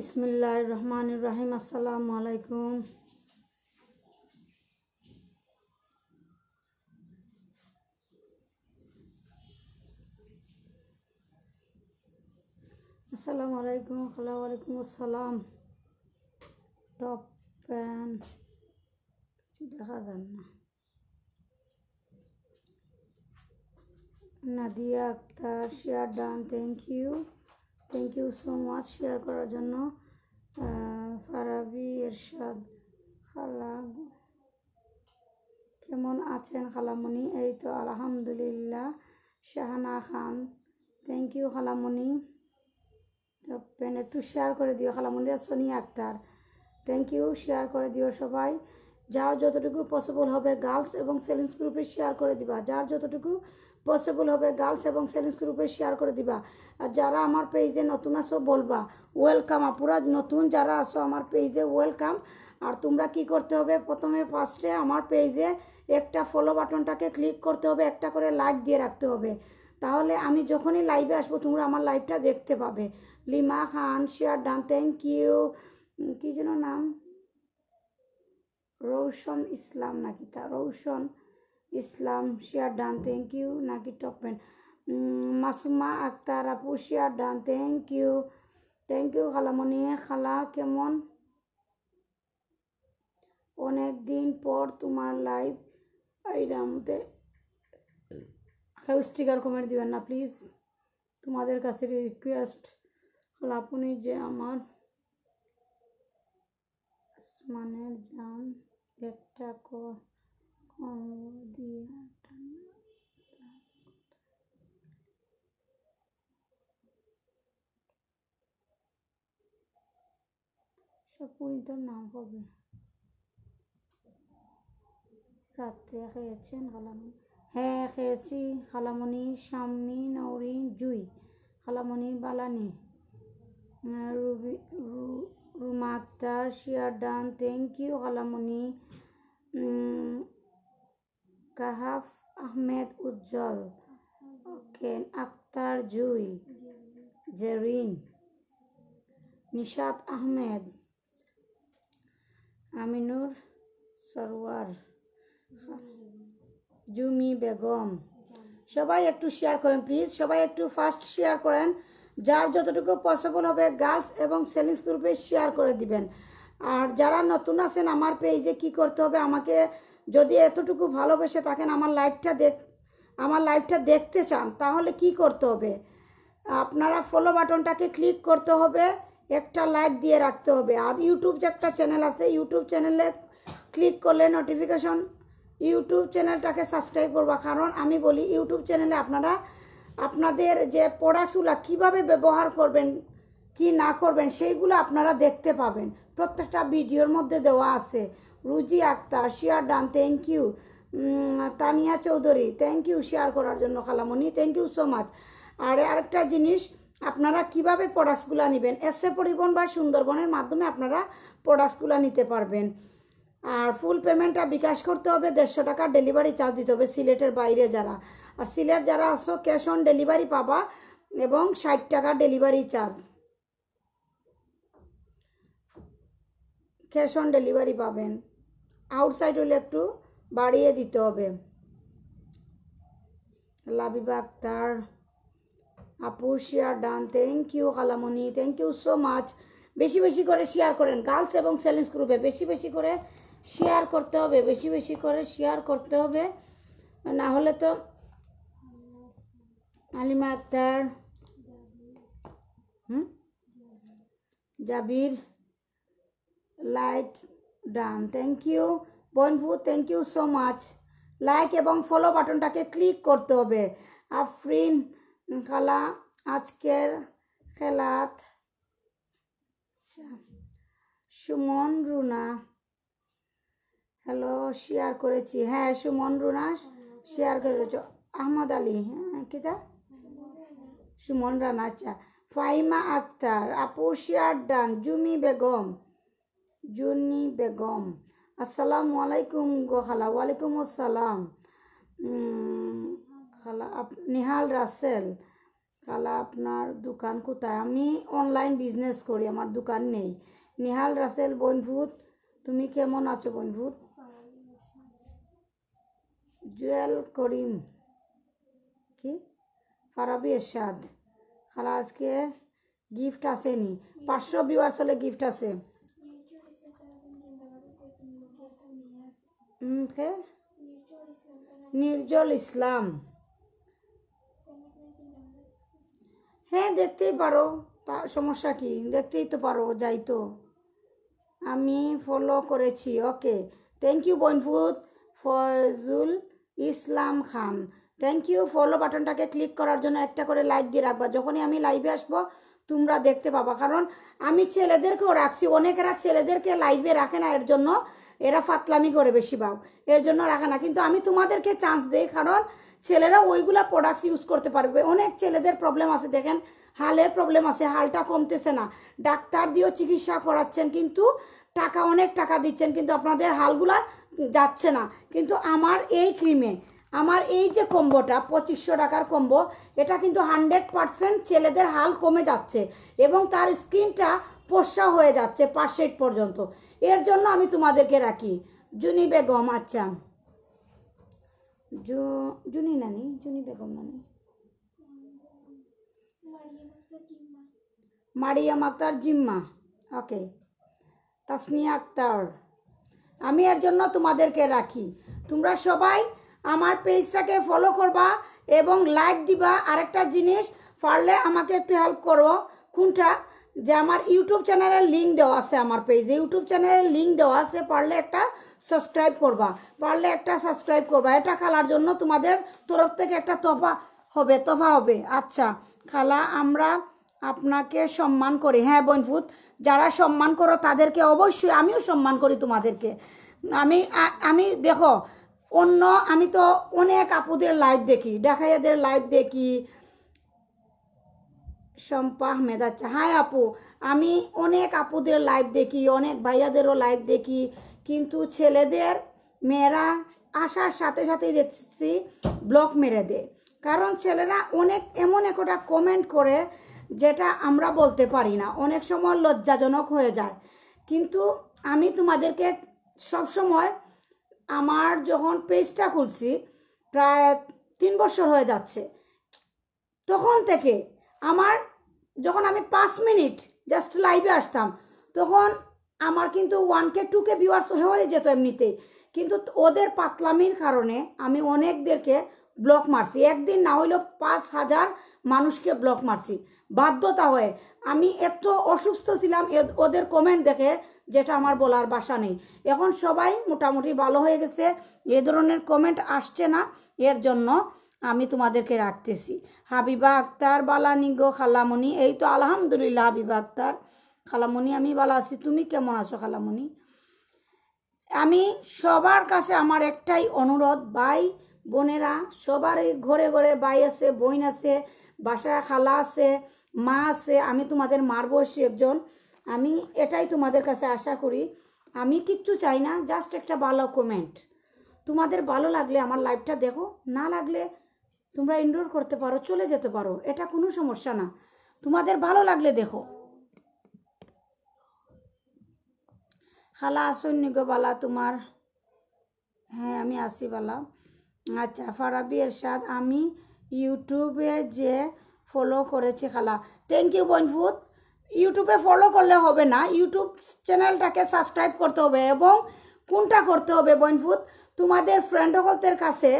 बिस्मिल्लाहिर्रहमानिर्रहीम अस्सलाम वालेकुम वालेकुम अस्सलाम टॉप पैन देखा जाना Nadia Akhtar share done thank you thank you so much share করার জন্য ফারাবি এরশাদ খালা কেমন আছেন খালামণি এই তো আলহামদুলিল্লাহ শাহানা খান থ্যাংক ইউ খালামণি একটু শেয়ার করে দিও খালামণিরা Sonia Akter thank you share করে দিও সবাই যার যতটুকু পসিবল হবে গার্লস এবং সেলিংস গ্রুপে শেয়ার করে দিবা যার যতটুকু পসিবল হবে গার্লস এবং সেলিংস গ্রুপে শেয়ার করে দিবা আর যারা আমার পেজে নতুন আসো বলবা ওয়েলকাম আপুরা নতুন যারা আসো আমার পেজে ওয়েলকাম আর তোমরা কি করতে হবে প্রথমে ফার্স্টে আমার পেজে একটা ফলো বাটনটাকে ক্লিক করতে হবে একটা করে লাইক দিয়ে রাখতে হবে তাহলে আমি যখনই লাইভে আসবো তোমরা আমার লাইভটা দেখতে পাবে Lima Khan share done thank you কী যেন নাম রৌশন ইসলাম নাকি তা Roushan Islam share done thank you নাকি টপ পেন মাসুমা আক্তার আপু share done thank you thank you খালামনি খালা কেমন অনেক দিন পর তোমার লাইভ আইরামতে খালা স্টিকার কমেন্ট দিবেন না প্লিজ তোমাদের কাছে রিকোয়েস্ট আপনি যে আমার আসমানের জান একটা দিয়া সব পুরিতর নাম হবে রাত্রে খেয়েছেন খালামণি হ্যাঁ খেয়েছি খালামণি শাম্মি নৌরি জুই খালামণি বালানি রুবি রু Ruma Akter share done thank you খালামণি কাহাফ আহমেদ উজ্জ্বল ওকে আক্তার জুই জেরিন নিশাদ আহমেদ আমিনুর সরওয়ার জুমি বেগম সবাই একটু শেয়ার করেন প্লিজ সবাই একটু ফার্স্ট শেয়ার করেন যার যতটুকু পসিবল হবে গার্লস এবং সেলিংস গ্রুপে শেয়ার করে দিবেন আর যারা নতুন আছেন আমার পেজে কি করতে হবে আমাকে যদি এতটুকু ভালোবেসে থাকেন আমার লাইফটা দেখ আমার লাইফটা দেখতে চান তাহলে কি করতে হবে আপনারা ফলো বাটনটাকে ক্লিক করতে হবে একটা লাইক দিয়ে রাখতে হবে আর ইউটিউব যে একটা চ্যানেল আছে ইউটিউব চ্যানেলে ক্লিক করলে নোটিফিকেশন ইউটিউব চ্যানেলটাকে সাবস্ক্রাইব করবা কারণ আমি বলি ইউটিউব চ্যানেলে আপনারা আপনাদের যে প্রোডাক্টগুলো কিভাবে ব্যবহার করবেন কি না করবেন সেইগুলো আপনারা দেখতে পাবেন প্রত্যেকটা ভিডিওর মধ্যে দেওয়া আছে Ruji Akter share done thank you Tania Chowdhury thank you share করার জন্য খালামণি থ্যাংক ইউ সো মাচ আর আরেকটা জিনিস আপনারা কিভাবে প্রোডাক্টসগুলো নেবেন এসে পরিবহন বা সুন্দরবনের মাধ্যমে আপনারা প্রোডাক্টসগুলো নিতে পারবেন আর ফুল পেমেন্টটা বিকাশ করতে হবে দেড়শো টাকা ডেলিভারি চার্জ দিতে হবে সিলেটের বাইরে যারা আর সিলেট যারা আসছো ক্যাশ অন ডেলিভারি পাবা এবং ষাট টাকা delivery charge cash on delivery পাবেন আউটসাইড হলে একটু বাড়িয়ে দিতে হবে লাবিবা আক্তার আপু শেয়ার ডান থ্যাংক ইউ কালামণি থ্যাংক ইউ সো মাচ বেশি বেশি করে শেয়ার করেন গার্লস এবং সেলেন্স গ্রুপে বেশি বেশি করে শেয়ার করতে হবে বেশি বেশি করে শেয়ার করতে হবে না হলে তো আলিমা আক্তার হুম Jabir like done thank you বনভু thank you so much like এবং ফলো বাটনটাকে ক্লিক করতে হবে আফরিন খালা আজকের খেলাত আচ্ছা, সুমন রুনা হ্যালো শেয়ার করেছি হ্যাঁ সুমন রুনা শেয়ার করেছ আহমদ আলী হ্যাঁ কিতা সুমন রানা আচ্ছা ফাইমা আক্তার আপু শেয়ার ডান জুমি বেগম জুনি বেগম আসসালামু আলাইকুম গো খালা ওয়ালাইকুম আসসালাম খালা আপ নিহাল রাসেল খালা আপনার দোকান কোথায় আমি অনলাইন বিজনেস করি আমার দোকান নেই নিহাল রাসেল বনভূত তুমি কেমন আছো বনভূত জুয়েল করিম কি ফারাবি এরশাদ খালা আজকে গিফট আসেনি পাঁচশো বিওয়ার চলে গিফট আছে নির্জল ইসলাম হ্যাঁ দেখতেই পারো তা সমস্যা কি দেখতেই তো পারো যাই তো আমি ফলো করেছি ওকে থ্যাংক ইউ বনফুত Foyzul Islam Khan thank you follow বাটনটাকে ক্লিক করার জন্য একটা করে লাইক দিয়ে রাখবা যখনই আমি লাইভে আসবো তোমরা দেখতে পাবা কারণ আমি ছেলেদেরকেও রাখছি অনেকেরা ছেলেদেরকে লাইভে রাখে না এর জন্য এরা ফাতলামি করে বেশিরভাগ এর জন্য রাখে না কিন্তু আমি তোমাদেরকে চান্স দেই কারণ ছেলেরা ওইগুলা প্রোডাক্টস ইউজ করতে পারবে অনেক ছেলেদের প্রবলেম আছে দেখেন হালের প্রবলেম আছে হালটা কমতেছে না ডাক্তার দিয়েও চিকিৎসা করাচ্ছেন কিন্তু টাকা অনেক টাকা দিচ্ছেন কিন্তু আপনাদের হালগুলা যাচ্ছে না কিন্তু আমার এই ক্রিমে আমার এই যে কম্বোটা পঁচিশশো টাকার কম্বো এটা কিন্তু হান্ড্রেড পারসেন্ট ছেলেদের হাল কমে যাচ্ছে এবং তার স্কিনটা পোষা হয়ে যাচ্ছে পাশেট পর্যন্ত এর জন্য আমি তোমাদেরকে রাখি জুনি বেগম আচ্ছা জুনি নানি জুনি বেগম নানি মারিয়াম আক্তার জিম্মা ওকে তাসনিয়া আক্তার আমি এর জন্য তোমাদেরকে রাখি তোমরা সবাই আমার পেজটাকে ফলো করবা এবং লাইক দিবা আরেকটা জিনিস পারলে আমাকে একটু হেল্প করবো কোনটা যে আমার ইউটিউব চ্যানেলের লিঙ্ক দেওয়া আছে আমার পেজে ইউটিউব চ্যানেলের লিঙ্ক দেওয়া আছে পারলে একটা সাবস্ক্রাইব করবা পারলে একটা সাবস্ক্রাইব করবা এটা খালার জন্য তোমাদের তরফ থেকে একটা তফা হবে তফা হবে আচ্ছা খালা আমরা আপনাকে সম্মান করি হ্যাঁ বনফুত যারা সম্মান করো তাদেরকে অবশ্যই আমিও সম্মান করি তোমাদেরকে আমি আমি দেখো অন্য আমি তো অনেক আপুদের লাইভ দেখি ডাকাইয়াদের লাইভ দেখি শম্পা আহমেদ আচ্ছা হাই আপু আমি অনেক আপুদের লাইভ দেখি অনেক ভাইয়াদেরও লাইভ দেখি কিন্তু ছেলেদের মেয়েরা আসার সাথে সাথেই দেখছি ব্লক মেরে দে কারণ ছেলেরা অনেক এমন একটা কমেন্ট করে যেটা আমরা বলতে পারি না অনেক সময় লজ্জাজনক হয়ে যায় কিন্তু আমি তোমাদেরকে সবসময় সময় আমার যখন পেজটা খুলছি প্রায় তিন বছর হয়ে যাচ্ছে তখন থেকে আমার যখন আমি পাঁচ মিনিট জাস্ট লাইভে আসতাম তখন আমার কিন্তু one K two K viewers হয়ে যেত এমনিতে কিন্তু ওদের পাতলামির কারণে আমি অনেকদেরকে ব্লক মারছি একদিন না হইলেও পাঁচ হাজার মানুষকে ব্লক মারছি বাধ্যতা হয়ে আমি এত অসুস্থ ছিলাম ওদের কমেন্ট দেখে যেটা আমার বলার বাসা নেই এখন সবাই মোটামুটি ভালো হয়ে গেছে এ ধরনের কমেন্ট আসছে না এর জন্য আমি তোমাদেরকে রাখতেছি হাবিবা আক্তার বালানিগো খালামণি এই তো আলহামদুলিল্লাহ হাবিবা আক্তার খালামণি আমি ভালো আছি তুমি কেমন আছো খালামণি আমি সবার কাছে আমার একটাই অনুরোধ ভাই বোনেরা সবারই ঘরে ঘরে ভাই আছে বোন আছে বাসায় খালা আছে মা আছে আমি তোমাদের মার বয়সী একজন আমি এটাই তোমাদের কাছে আশা করি আমি কিচ্ছু চাই না জাস্ট একটা ভালো কমেন্ট তোমাদের ভালো লাগলে আমার লাইভটা দেখো না লাগলে তোমরা ইনডোর করতে পারো চলে যেতে পারো এটা কোনো সমস্যা না তোমাদের ভালো লাগলে দেখো খালা আসুন গো বালা তোমার হ্যাঁ আমি আসি বালা আচ্ছা ফারাবি এরশাদ আমি ইউটিউবে যে ফলো করেছি খালা থ্যাংক ইউ বনফুত ইউটিউবে ফলো করলে হবে না ইউটিউব চ্যানেলটাকে সাবস্ক্রাইব করতে হবে এবং কোনটা করতে হবে বনফুত তোমাদের ফ্রেন্ডসকলদের কাছে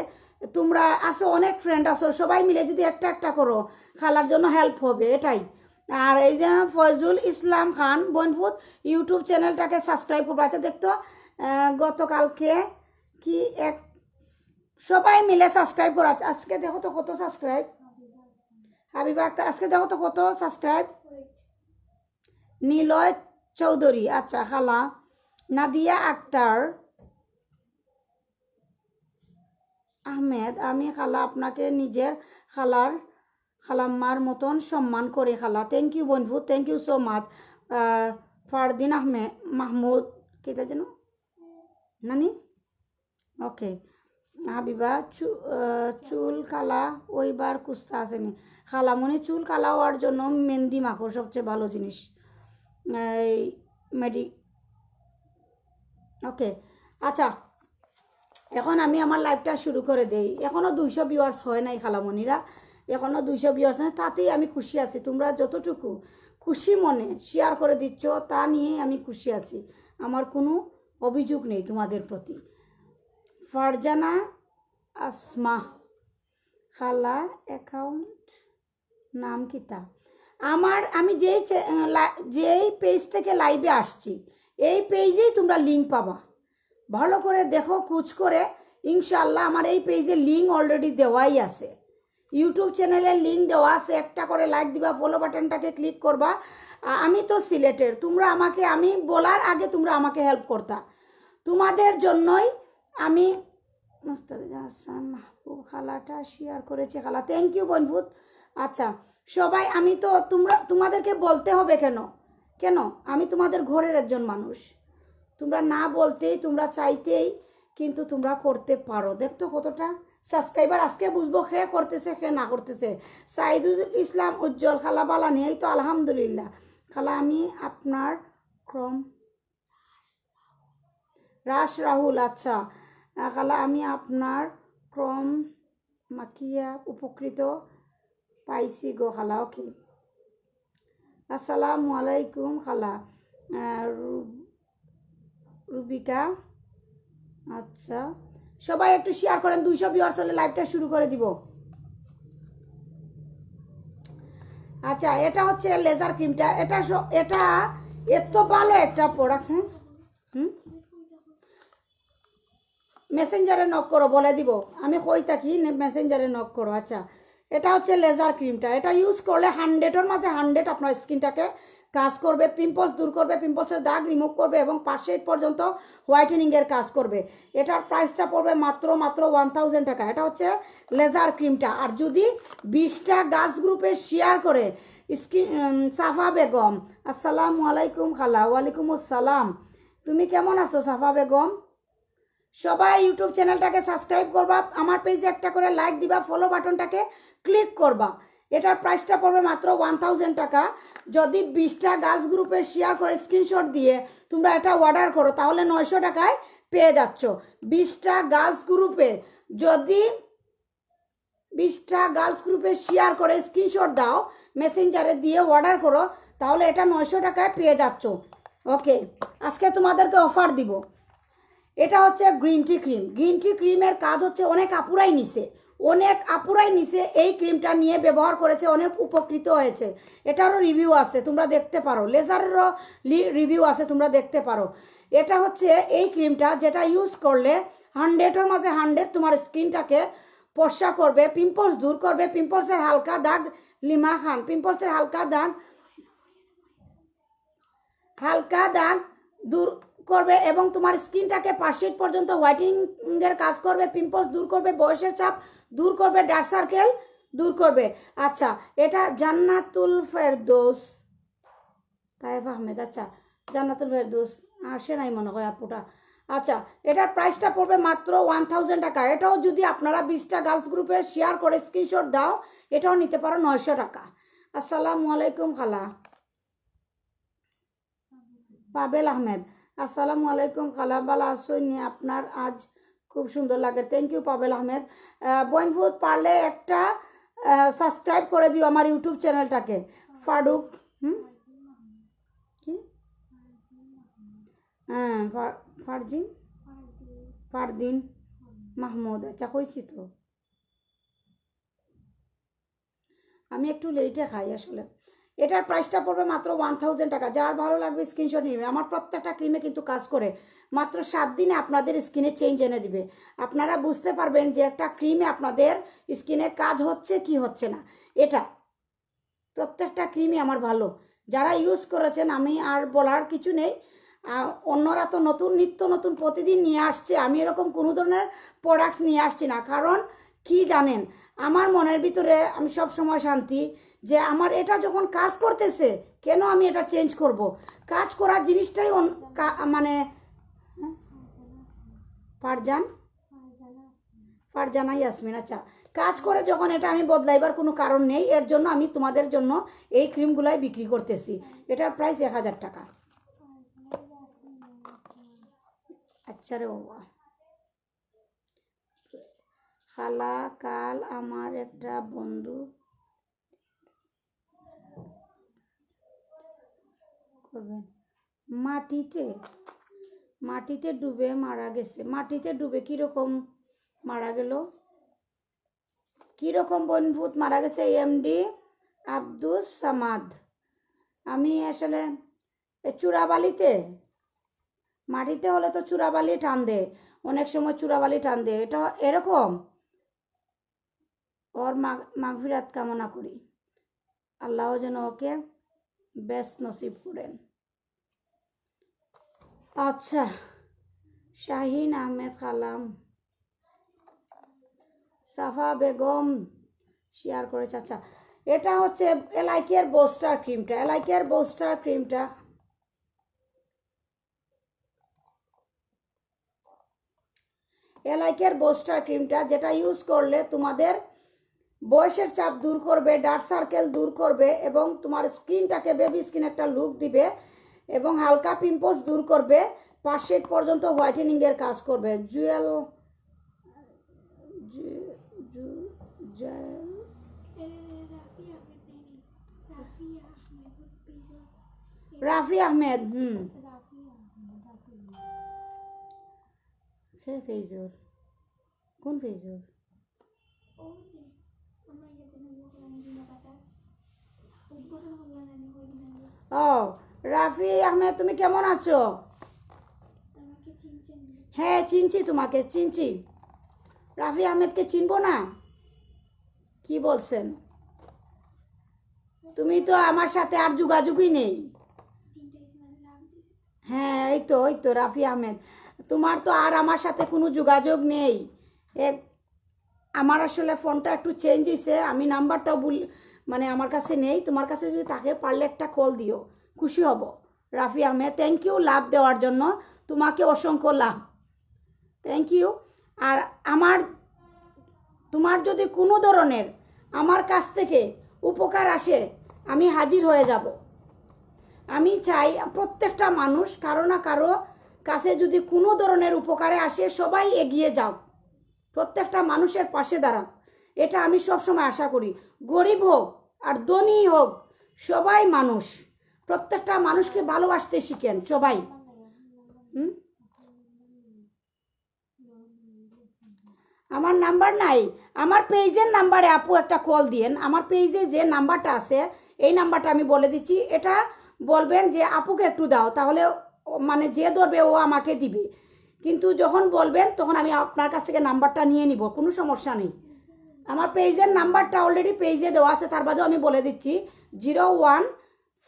তোমরা আসো অনেক ফ্রেন্ড আসো সবাই মিলে যদি একটা একটা করো খালার জন্য হেল্প হবে এটাই আর এই যে ফয়জুল ইসলাম খান বনফুত ইউটিউব চ্যানেলটাকে সাবস্ক্রাইব করবো আচ্ছা দেখতো গতকালকে কি এক সবাই মিলে সাবস্ক্রাইব করা আজকে দেখো তো কত সাবস্ক্রাইব হাবিবা আক্তার আজকে দেখো তো কত সাবস্ক্রাইব নীলয় চৌধুরী আচ্ছা খালা নাদিয়া আক্তার আহমেদ আমি খালা আপনাকে নিজের খালার খালাম্মার মতন সম্মান করি খালা থ্যাংক ইউ বন্ধু thank you so much Fardin Ahmed Mahmud কেটা যেন নানি ওকে হাবিবা চুল কালা ওইবার কুস্তা আসেনি খালামনি চুল কালা হওয়ার জন্য মেহেন্দি মাখো সবচেয়ে ভালো জিনিস মেডি ওকে আচ্ছা এখন আমি আমার লাইফটা শুরু করে দেই এখনও দুইশো বিওয়ার্স হয় নাই খালামণিরা এখনও দুইশো বিওয়ার্স হয় তাতেই আমি খুশি আছি তোমরা যতটুকু খুশি মনে শেয়ার করে দিচ্ছ তা নিয়ে আমি খুশি আছি আমার কোনো অভিযোগ নেই তোমাদের প্রতি ফারজানা আসমা খালা অ্যাকাউন্ট নাম কিতা আমার আমি যেই যেই পেজ থেকে লাইভে আসছি এই পেজেই তোমরা লিঙ্ক পাবা ভালো করে দেখো খুঁজ করে ইনশাল্লাহ আমার এই পেজে লিঙ্ক অলরেডি দেওয়াই আছে ইউটিউব চ্যানেলের লিঙ্ক দেওয়া আছে একটা করে লাইক দিবা ফলো বাটনটাকে ক্লিক করবা আমি তো সিলেটের তোমরা আমাকে আমি বলার আগে তোমরা আমাকে হেল্প করতা তোমাদের জন্যই আমি মুস্তাফিজ হাসান মাহবুব খালাটা শেয়ার করেছে খালা থ্যাংক ইউ বনভূত আচ্ছা সবাই আমি তো তোমরা তোমাদেরকে বলতে হবে কেন কেন আমি তোমাদের ঘরের একজন মানুষ তোমরা না বলতেই তোমরা চাইতেই কিন্তু তোমরা করতে পারো দেখতো কতটা সাবস্ক্রাইবার আজকে বুঝবো হে করতেছে হে না করতেছে সাইদুল ইসলাম উজ্জ্বল খালা বালা নিয়েই তো আলহামদুলিল্লাহ খালা আমি আপনার ক্রম রাস রাহুল আচ্ছা খালা আমি আপনার ক্রম মাকিয়া উপকৃত পাইছি গো খালা ওকে আসসালাম আলাইকুম খালা রুবিকা আচ্ছা সবাই একটু শেয়ার করেন দুইশো বিয়ার চলে লাইভটা শুরু করে দিব আচ্ছা এটা হচ্ছে লেজার ক্রিমটা এটা এটা এত ভালো একটা প্রোডাক্ট হ্যাঁ হুম মেসেঞ্জারে নক করো বলে দিব আমি কই থাকি মেসেঞ্জারে নক করো আচ্ছা এটা হচ্ছে লেজার ক্রিমটা এটা ইউজ করলে হান্ড্রেডের মাঝে হান্ড্রেড আপনার স্কিনটাকে কাজ করবে পিম্পলস দূর করবে পিম্পলসের দাগ রিমুভ করবে এবং পাশে পর্যন্ত হোয়াইটেনিংয়ের কাজ করবে এটার প্রাইসটা পড়বে মাত্র মাত্র ওয়ান থাউজেন্ড টাকা এটা হচ্ছে লেজার ক্রিমটা আর যদি বিশটা গাছ গ্রুপে শেয়ার করে স্কিন সাফা বেগম আসসালামু আলাইকুম খালা ওয়ালাইকুম আসসালাম তুমি কেমন আছো সাফা বেগম সবাই ইউটিউব চ্যানেলটাকে সাবস্ক্রাইব করবা আমার পেজে একটা করে লাইক দিবা ফলো বাটনটাকে ক্লিক করবা এটার প্রাইসটা পড়বে মাত্র ওয়ান টাকা যদি বিশটা গার্লস গ্রুপে শেয়ার করে স্ক্রিনশট দিয়ে তোমরা এটা অর্ডার করো তাহলে নয়শো টাকায় পেয়ে যাচ্ছ বিশটা গার্লস গ্রুপে যদি বিশটা গার্লস গ্রুপে শেয়ার করে স্ক্রিনশট দাও মেসেঞ্জারে দিয়ে অর্ডার করো তাহলে এটা নয়শো টাকায় পেয়ে যাচ্ছ ওকে আজকে তোমাদেরকে অফার দিব এটা হচ্ছে green tea cream green tea ক্রিমের কাজ হচ্ছে অনেক আপুরাই নিছে অনেক আপুরাই নিছে এই ক্রিমটা নিয়ে ব্যবহার করেছে অনেক উপকৃত হয়েছে এটারও রিভিউ আছে তোমরা দেখতে পারো লেজারেরও রিভিউ আছে তোমরা দেখতে পারো এটা হচ্ছে এই ক্রিমটা যেটা ইউজ করলে হান্ড্রেডের মাঝে হান্ড্রেড তোমার স্কিনটাকে পর্ষা করবে পিম্পলস দূর করবে পিম্পলসের হালকা দাগ লিমা খান পিম্পলসের হালকা দাগ হালকা দাগ দূর করবে এবং তোমার স্কিনটাকে পার্সিট পর্যন্ত হোয়াইটিংয়ের কাজ করবে পিম্পলস দূর করবে বয়সের চাপ দূর করবে ডার্ক সার্কেল দূর করবে আচ্ছা এটা জান্নাতুল ফেরদোস তাইফ আহমেদ আচ্ছা জান্নাতুল ফেরদোস আসে নাই মনে হয় আপুটা আচ্ছা এটার প্রাইসটা পড়বে মাত্র ওয়ান থাউজেন্ড টাকা এটাও যদি আপনারা বিশটা গার্লস গ্রুপে শেয়ার করে স্ক্রিনশট দাও এটাও নিতে পারো নয়শো টাকা আসসালামু আলাইকুম খালা পাবেল আহমেদ আসসালামু আলাইকুম খালা বালা আসইনি আপনার আজ খুব সুন্দর লাগে থ্যাংক ইউ পাবেল আহমেদ বইনফুদ পারলে একটা সাবস্ক্রাইব করে দিও আমার ইউটিউব চ্যানেলটাকে ফারুক হুম কি হ্যাঁ ফারজিন ফারদিন মাহমুদ আচ্ছা কইছি তো আমি একটু লেটে খাই আসলে এটার প্রাইসটা পড়বে মাত্র ওয়ান থাউজেন্ড টাকা যার ভালো লাগবে স্ক্রিনশট নিবে আমার প্রত্যেকটা ক্রিমে কিন্তু কাজ করে মাত্র সাত দিনে আপনাদের স্কিনে চেঞ্জ এনে দিবে আপনারা বুঝতে পারবেন যে একটা ক্রিমে আপনাদের স্কিনে কাজ হচ্ছে কি হচ্ছে না এটা প্রত্যেকটা ক্রিমই আমার ভালো যারা ইউজ করেছেন আমি আর বলার কিছু নেই অন্যরা তো নতুন নিত্য নতুন প্রতিদিন নিয়ে আসছে আমি এরকম কোনো ধরনের প্রোডাক্টস নিয়ে আসছি না কারণ কি জানেন আমার মনের ভিতরে আমি সব সময় শান্তি যে আমার এটা যখন কাজ করতেছে কেন আমি এটা চেঞ্জ করব। কাজ করার জিনিসটাই মানে ফারজান ফারজানা ইয়াসমিন আচ্ছা কাজ করে যখন এটা আমি বদলাইবার কোনো কারণ নেই এর জন্য আমি তোমাদের জন্য এই ক্রিমগুলাই বিক্রি করতেছি এটার প্রাইস এক হাজার টাকা আচ্ছা রে বাবা সালা কাল আমার একটা বন্ধু করবেন মাটিতে মাটিতে ডুবে মারা গেছে মাটিতে ডুবে কীরকম মারা গেল কীরকম বনভূত মারা গেছে এমডি আব্দুস সামাদ আমি আসলে চূড়াবালিতে মাটিতে হলে তো চূড়াবালি টান দেয় অনেক সময় চূড়াবালি টান দেয় এটা এরকম ওর মাগফিরাত কামনা করি আল্লাহ যেন ওকে বেশ নসিব করেন আচ্ছা শাহিন আহমেদ কালাম সাফা বেগম শেয়ার করেছে আচ্ছা এটা হচ্ছে এলাইকের বোস্টার ক্রিমটা এলাইকের বোস্টার ক্রিমটা এলাইকের বোস্টার ক্রিমটা যেটা ইউজ করলে তোমাদের বয়সের চাপ দূর করবে ডার্ক সার্কেল দূর করবে এবং তোমার স্কিনটাকে বেবি স্কিন একটা লুক দিবে এবং হালকা পিম্পলস দূর করবে পাঁচ শেট পর্যন্ত হোয়াইটেনিংয়ের কাজ করবে জুয়েল রাফি আহমেদ হুম কোন ফেজুর ও রাফি আহমেদ তুমি কেমন আছো হ্যাঁ চিনছি তোমাকে চিনছি রাফি আহমেদকে চিনবো না কি বলছেন তুমি তো আমার সাথে আর যোগাযোগই নেই হ্যাঁ এই তো ওই তো রাফি আহমেদ তোমার তো আর আমার সাথে কোনো যোগাযোগ নেই এক আমার আসলে ফোনটা একটু চেঞ্জ হয়েছে আমি নাম্বারটাও ভুল মানে আমার কাছে নেই তোমার কাছে যদি তাকে পারলে একটা কল দিও খুশি হব Rafi Ahmed thank you love দেওয়ার জন্য তোমাকে অসংখ্য লাভ থ্যাংক ইউ আর আমার তোমার যদি কোনো ধরনের আমার কাছ থেকে উপকার আসে আমি হাজির হয়ে যাব আমি চাই প্রত্যেকটা মানুষ কারো না কারো কাছে যদি কোনো ধরনের উপকারে আসে সবাই এগিয়ে যাও প্রত্যেকটা মানুষের পাশে দাঁড়াও এটা আমি সবসময় আশা করি গরিব হোক আর ধনী হোক সবাই মানুষ প্রত্যেকটা মানুষকে ভালোবাসতে শিখেন সবাই আমার নাম্বার নাই আমার পেজের নাম্বারে আপু একটা কল দিয়েন আমার পেজে যে নাম্বারটা আছে এই নাম্বারটা আমি বলে দিচ্ছি এটা বলবেন যে আপুকে একটু দাও তাহলে মানে যে ধরবে ও আমাকে দিবে কিন্তু যখন বলবেন তখন আমি আপনার কাছ থেকে নাম্বারটা নিয়ে নিব কোনো সমস্যা নেই আমার পেজের নাম্বারটা অলরেডি পেজে দেওয়া আছে তার বাদেও আমি বলে দিচ্ছি zero one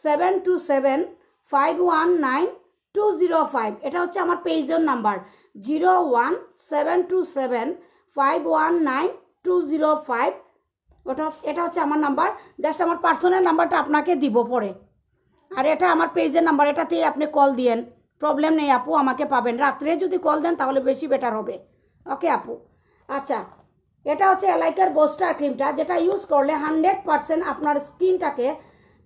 seven two seven five one nine two zero five এটা হচ্ছে আমার পেজের number zero one seven two seven five one nine two zero five ওটা এটা হচ্ছে আমার নাম্বার জাস্ট আমার পার্সোনাল নাম্বারটা আপনাকে দিব পরে আর এটা আমার পেজের নাম্বার এটাতেই আপনি কল দিয়েন প্রবলেম নেই আপু আমাকে পাবেন রাত্রে যদি কল দেন তাহলে বেশি বেটার হবে ওকে আপু আচ্ছা এটা হচ্ছে এলাইকার বোস্টার ক্রিমটা যেটা ইউজ করলে হান্ড্রেড পারসেন্ট আপনার স্কিনটাকে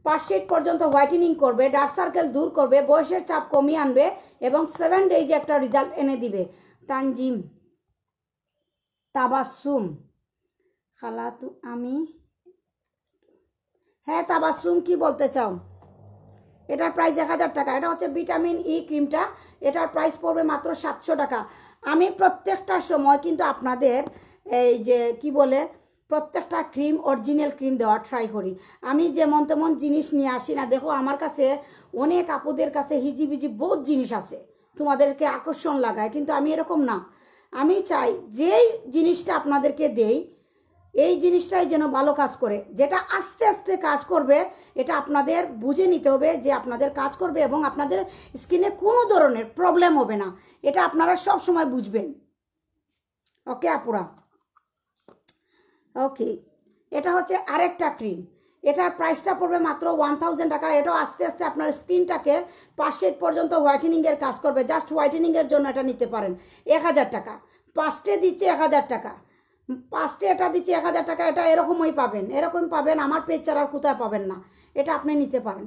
পার্সেট পর্যন্ত হোয়াইটেনিং করবে ডার্ক সার্কেল দূর করবে বয়সের চাপ কমিয়ে আনবে এবং সেভেন ডেইজে একটা রেজাল্ট এনে দিবে তানজিম তাবাসুম খালাতু আমি হ্যাঁ তাবাসুম কি বলতে চাও এটার প্রাইস এক হাজার টাকা এটা হচ্ছে ভিটামিন ই e ক্রিমটা এটার প্রাইস পড়বে মাত্র সাতশো টাকা আমি প্রত্যেকটা সময় কিন্তু আপনাদের এই যে কি বলে প্রত্যেকটা ক্রিম অরিজিনাল ক্রিম দেওয়া ট্রাই করি আমি যেমন তেমন জিনিস নিয়ে আসি না দেখো আমার কাছে অনেক আপুদের কাছে হিজিবিজি বহুত জিনিস আছে তোমাদেরকে আকর্ষণ লাগায় কিন্তু আমি এরকম না আমি চাই যেই জিনিসটা আপনাদেরকে দেই এই জিনিসটাই যেন ভালো কাজ করে যেটা আস্তে আস্তে কাজ করবে এটা আপনাদের বুঝে নিতে হবে যে আপনাদের কাজ করবে এবং আপনাদের স্কিনে কোনো ধরনের প্রবলেম হবে না এটা আপনারা সব সময় বুঝবেন ওকে আপুরা ওকে এটা হচ্ছে আরেকটা ক্রিম এটার প্রাইসটা পড়বে মাত্র ওয়ান থাউজেন্ড টাকা এটা আস্তে আস্তে আপনার স্কিনটাকে পাঁচ শেড পর্যন্ত হোয়াইটেনিংয়ের কাজ করবে জাস্ট হোয়াইটেনিংয়ের জন্য এটা নিতে পারেন এক হাজার টাকা পাঁচটে দিচ্ছে এক হাজার টাকা পাঁচটে এটা দিচ্ছে এক হাজার টাকা এটা এরকমই পাবেন এরকম পাবেন আমার পেজ ছাড়ার কোথায় পাবেন না এটা আপনি নিতে পারেন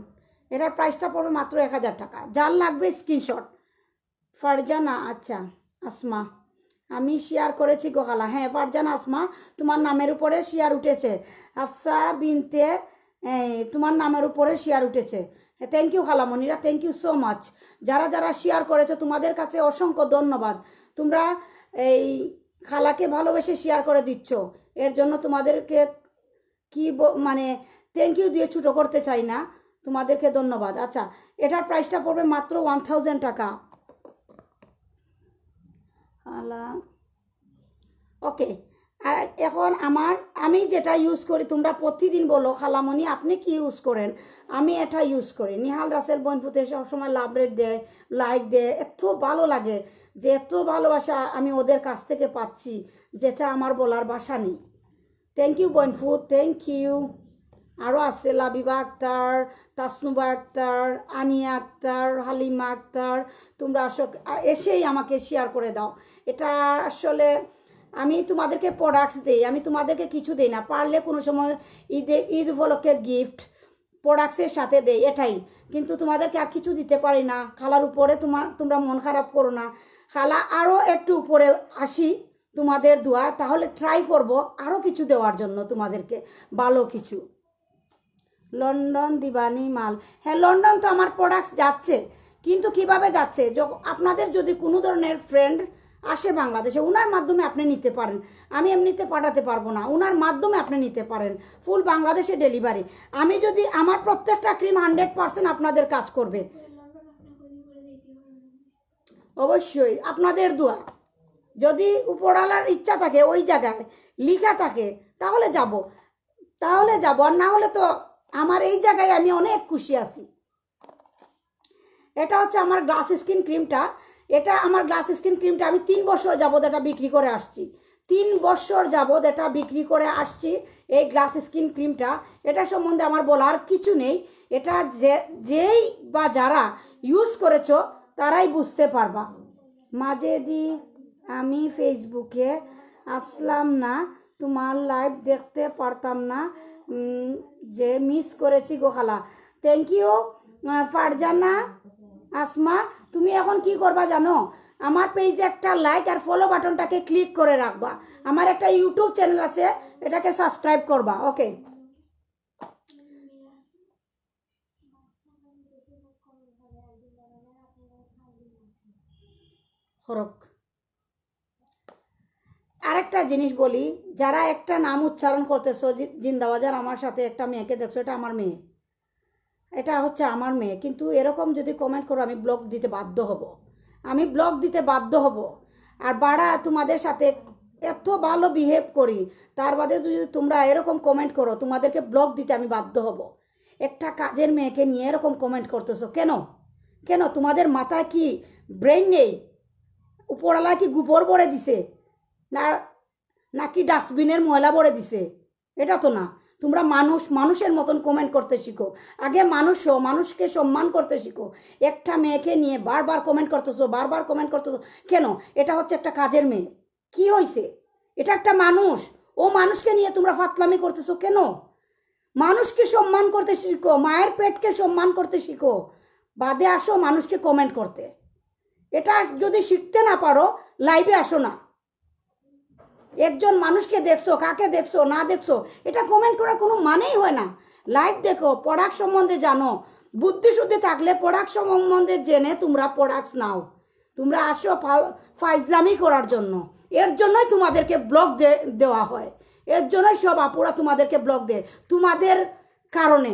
এটার প্রাইসটা পড়বে মাত্র এক হাজার টাকা যার লাগবে স্ক্রিনশট ফারজানা আচ্ছা আসমা আমি শেয়ার করেছি গোকালা হ্যাঁ ফারজান আসমা তোমার নামের উপরে শেয়ার উঠেছে আফসা বিনতে তোমার নামের উপরে শেয়ার উঠেছে থ্যাংক ইউ খালামণিরা থ্যাংক ইউ সো মাচ যারা যারা শেয়ার করেছো তোমাদের কাছে অসংখ্য ধন্যবাদ তোমরা এই খালাকে ভালোবেসে শেয়ার করে দিচ্ছ এর জন্য তোমাদেরকে কি মানে থ্যাংক ইউ দিয়ে ছুটো করতে চাই না তোমাদেরকে ধন্যবাদ আচ্ছা এটার প্রাইসটা পড়বে মাত্র ওয়ান টাকা আলা ওকে আর এখন আমার আমি যেটা ইউজ করি তোমরা প্রতিদিন বলো খালামণি আপনি কি ইউজ করেন আমি এটা ইউজ করি নিহাল রাসেল বনফুতে সবসময় লাভ রেট দেয় লাইক দেয় এত ভালো লাগে যে এত ভালোবাসা আমি ওদের কাছ থেকে পাচ্ছি যেটা আমার বলার বাসা নেই থ্যাংক ইউ বনফু থ্যাংক ইউ আরও আছে লাবিবা আক্তার তাসনুবা আক্তার আনিয়া আক্তার হালিমা আক্তার তোমরা আসো এসেই আমাকে শেয়ার করে দাও এটা আসলে আমি তোমাদেরকে প্রোডাক্টস দিই আমি তোমাদেরকে কিছু দিই না পারলে কোনো সময় ঈদে ঈদ উপলক্ষের গিফট প্রোডাক্টসের সাথে দেই এটাই কিন্তু তোমাদেরকে আর কিছু দিতে পারি না খালার উপরে তোমার তোমরা মন খারাপ করো না খালা আরও একটু উপরে আসি তোমাদের দোয়া তাহলে ট্রাই করব আরও কিছু দেওয়ার জন্য তোমাদেরকে ভালো কিছু লন্ডন দিবানি মাল হ্যাঁ লন্ডন তো আমার প্রোডাক্টস যাচ্ছে কিন্তু কিভাবে যাচ্ছে আপনাদের যদি কোনো ধরনের ফ্রেন্ড আসে বাংলাদেশে ওনার মাধ্যমে আপনি নিতে পারেন আমি এমনিতে পাঠাতে পারবো না ওনার মাধ্যমে আপনি নিতে পারেন ফুল বাংলাদেশে ডেলিভারি আমি যদি আমার প্রত্যেকটা ক্রিম হান্ড্রেড পারসেন্ট আপনাদের কাজ করবে অবশ্যই আপনাদের দোয়া যদি উপরালার ইচ্ছা থাকে ওই জায়গায় লিখা থাকে তাহলে যাব তাহলে যাব আর না হলে তো আমার এই জায়গায় আমি অনেক খুশি আছি এটা হচ্ছে আমার গ্লাস স্কিন ক্রিমটা এটা আমার গ্লাস স্কিন ক্রিমটা আমি তিন বছর যাবৎ এটা বিক্রি করে আসছি তিন বছর যাবৎ এটা বিক্রি করে আসছি এই গ্লাস স্কিন ক্রিমটা এটা সম্বন্ধে আমার বলার কিছু নেই এটা যে যেই বা যারা ইউজ করেছো তারাই বুঝতে পারবা মাঝে দি আমি ফেসবুকে আসলাম না তোমার লাইভ দেখতে পারতাম না যে মিস করেছি গোখালা থ্যাংক ইউ ফারজানা আসমা তুমি এখন কি করবা জানো আমার পেজে একটা লাইক আর ফলো বাটনটাকে ক্লিক করে রাখবা আমার একটা ইউটিউব চ্যানেল আছে এটাকে সাবস্ক্রাইব করবা ওকে হরক আরেকটা জিনিস বলি যারা একটা নাম উচ্চারণ করতেছো জিন্দাবাজার আমার সাথে একটা মেয়েকে দেখছো এটা আমার মেয়ে এটা হচ্ছে আমার মেয়ে কিন্তু এরকম যদি কমেন্ট করো আমি ব্লগ দিতে বাধ্য হব আমি ব্লগ দিতে বাধ্য হব আর বাড়া তোমাদের সাথে এত ভালো বিহেভ করি তার বাদে যদি তোমরা এরকম কমেন্ট করো তোমাদেরকে ব্লগ দিতে আমি বাধ্য হব একটা কাজের মেয়েকে নিয়ে এরকম কমেন্ট করতেছো কেন কেন তোমাদের মাথায় কি ব্রেন নেই উপরওয়ালা কি গুপর ভরে দিছে না নাকি ডাস্টবিনের ময়লা ভরে দিছে এটা তো না তোমরা মানুষ মানুষের মতন কমেন্ট করতে শিখো আগে মানুষ মানুষকে সম্মান করতে শিখো একটা মেয়েকে নিয়ে বারবার কমেন্ট করতেছো বারবার কমেন্ট করতেছো কেন এটা হচ্ছে একটা কাজের মেয়ে কি হয়েছে এটা একটা মানুষ ও মানুষকে নিয়ে তোমরা ফাতলামি করতেছো কেন মানুষকে সম্মান করতে শিখো মায়ের পেটকে সম্মান করতে শিখো বাদে আসো মানুষকে কমেন্ট করতে এটা যদি শিখতে না পারো লাইভে আসো না একজন মানুষকে দেখছো কাকে দেখছো না দেখছো এটা কমেন্ট করার কোনো মানেই হয় না লাইভ দেখো প্রোডাক্ট সম্বন্ধে জানো বুদ্ধি শুদ্ধি থাকলে প্রোডাক্ট সম্বন্ধে জেনে তোমরা প্রোডাক্টস নাও তোমরা আসো ফাইজলামি করার জন্য এর জন্যই তোমাদেরকে ব্লক দেওয়া হয় এর জন্যই সব আপুরা তোমাদেরকে ব্লক দেয় তোমাদের কারণে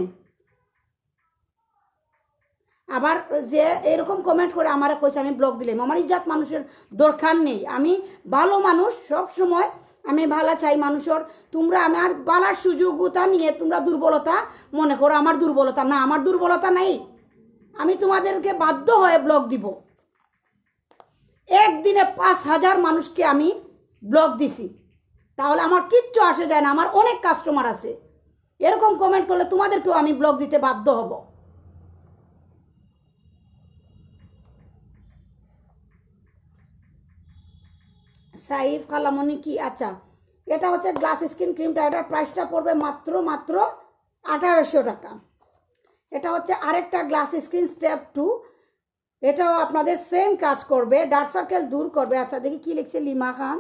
আবার যে এরকম কমেন্ট করে আমার কইছে আমি ব্লক দিলাম আমার ইজাত মানুষের দরকার নেই আমি ভালো মানুষ সব সময় আমি ভালা চাই মানুষের তোমরা আমার বালার সুযোগতা নিয়ে তোমরা দুর্বলতা মনে করো আমার দুর্বলতা না আমার দুর্বলতা নাই আমি তোমাদেরকে বাধ্য হয়ে ব্লক দিব একদিনে পাঁচ হাজার মানুষকে আমি ব্লক দিছি তাহলে আমার কিচ্ছু আসে যায় না আমার অনেক কাস্টমার আছে এরকম কমেন্ট করলে তোমাদেরকেও আমি ব্লক দিতে বাধ্য হব সাইফ কালামনি কি আচ্ছা এটা হচ্ছে গ্লাস স্কিন ক্রিমটা এটার প্রাইসটা পড়বে মাত্র মাত্র আঠারোশো টাকা এটা হচ্ছে আরেকটা গ্লাস স্কিন স্টেপ টু এটাও আপনাদের সেম কাজ করবে ডার্ক সার্কেল দূর করবে আচ্ছা দেখি কি লিখছে লিমা খান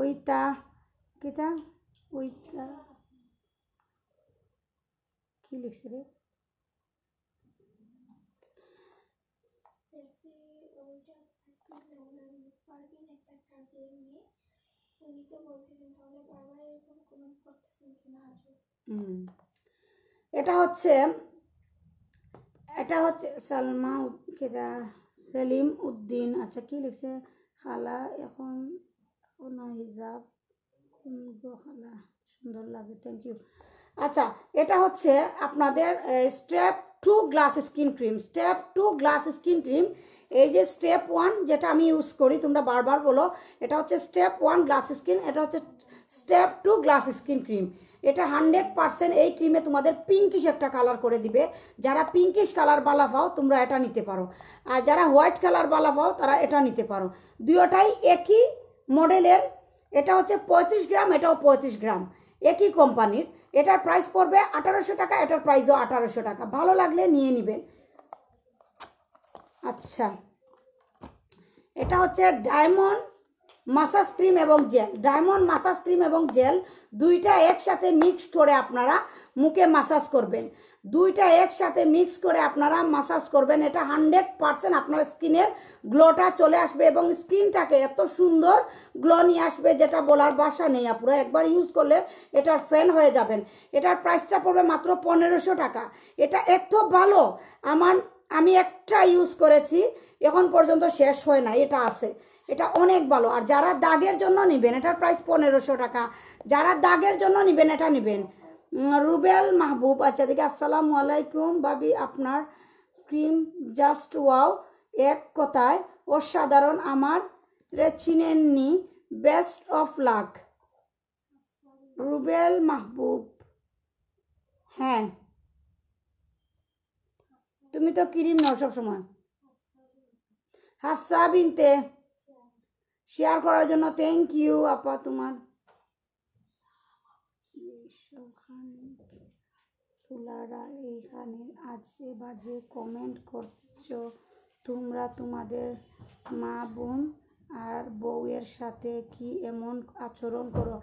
ওইতা কিতা ওইতা কি লিখছে রে এটা হচ্ছে এটা হচ্ছে সালমা কেদা সেলিম উদ্দিন আচ্ছা কি লিখছে খালা এখন কোনো হিজাব খালা সুন্দর লাগে থ্যাংক ইউ আচ্ছা এটা হচ্ছে আপনাদের step two glass skin cream step two glass skin cream এই যে স্টেপ ওয়ান যেটা আমি ইউজ করি তোমরা বারবার বলো এটা হচ্ছে স্টেপ ওয়ান গ্লাস স্কিন এটা হচ্ছে step two glass skin cream এটা হান্ড্রেড পারসেন্ট এই ক্রিমে তোমাদের পিঙ্কিশ একটা কালার করে দিবে যারা পিঙ্কিশ কালার বালা পাও তোমরা এটা নিতে পারো আর যারা হোয়াইট কালার বালা পাও তারা এটা নিতে পারো দুয়োটাই একই মডেলের এটা হচ্ছে পঁয়ত্রিশ গ্রাম এটাও পঁয়ত্রিশ গ্রাম একই কোম্পানির এটার প্রাইস পড়বে আঠারোশো টাকা এটার প্রাইসও আঠারোশো টাকা ভালো লাগলে নিয়ে নেবেন আচ্ছা এটা হচ্ছে ডায়মন্ড মাসাজ ক্রিম এবং জেল ডায়মন্ড মাসাজ ক্রিম এবং জেল দুইটা একসাথে মিক্সড করে আপনারা মুখে মাসাজ করবেন দুইটা একসাথে মিক্স করে আপনারা মাসাজ করবেন এটা হান্ড্রেড পারসেন্ট আপনার স্কিনের গ্লোটা চলে আসবে এবং স্কিনটাকে এত সুন্দর গ্লো নিয়ে আসবে যেটা বলার বাসা নেই আপুরা একবার ইউজ করলে এটার ফ্যান হয়ে যাবেন এটার প্রাইসটা পড়বে মাত্র পনেরোশো টাকা এটা এত ভালো আমার আমি একটা ইউজ করেছি এখন পর্যন্ত শেষ হয় না এটা আছে এটা অনেক ভালো আর যারা দাগের জন্য নেবেন এটার প্রাইস পনেরোশো টাকা যারা দাগের জন্য নেবেন এটা নেবেন রুবেল মাহবুব আচ্ছা দেখি আসসালামু আলাইকুম ভাবি আপনার ক্রিম জাস্ট ওয়াও এক কথায় অসাধারণ আমার রে চিনেননি best of luck Rubel Mahbub হ্যাঁ তুমি তো ক্রিম নাও সবসময় হাফসা বিনতে শেয়ার করার জন্য থ্যাংক ইউ আপা তোমার পুলারা এইখানে আছে বা যে কমেন্ট করছো তোমরা তোমাদের মা বোন আর বউয়ের সাথে কি এমন আচরণ করো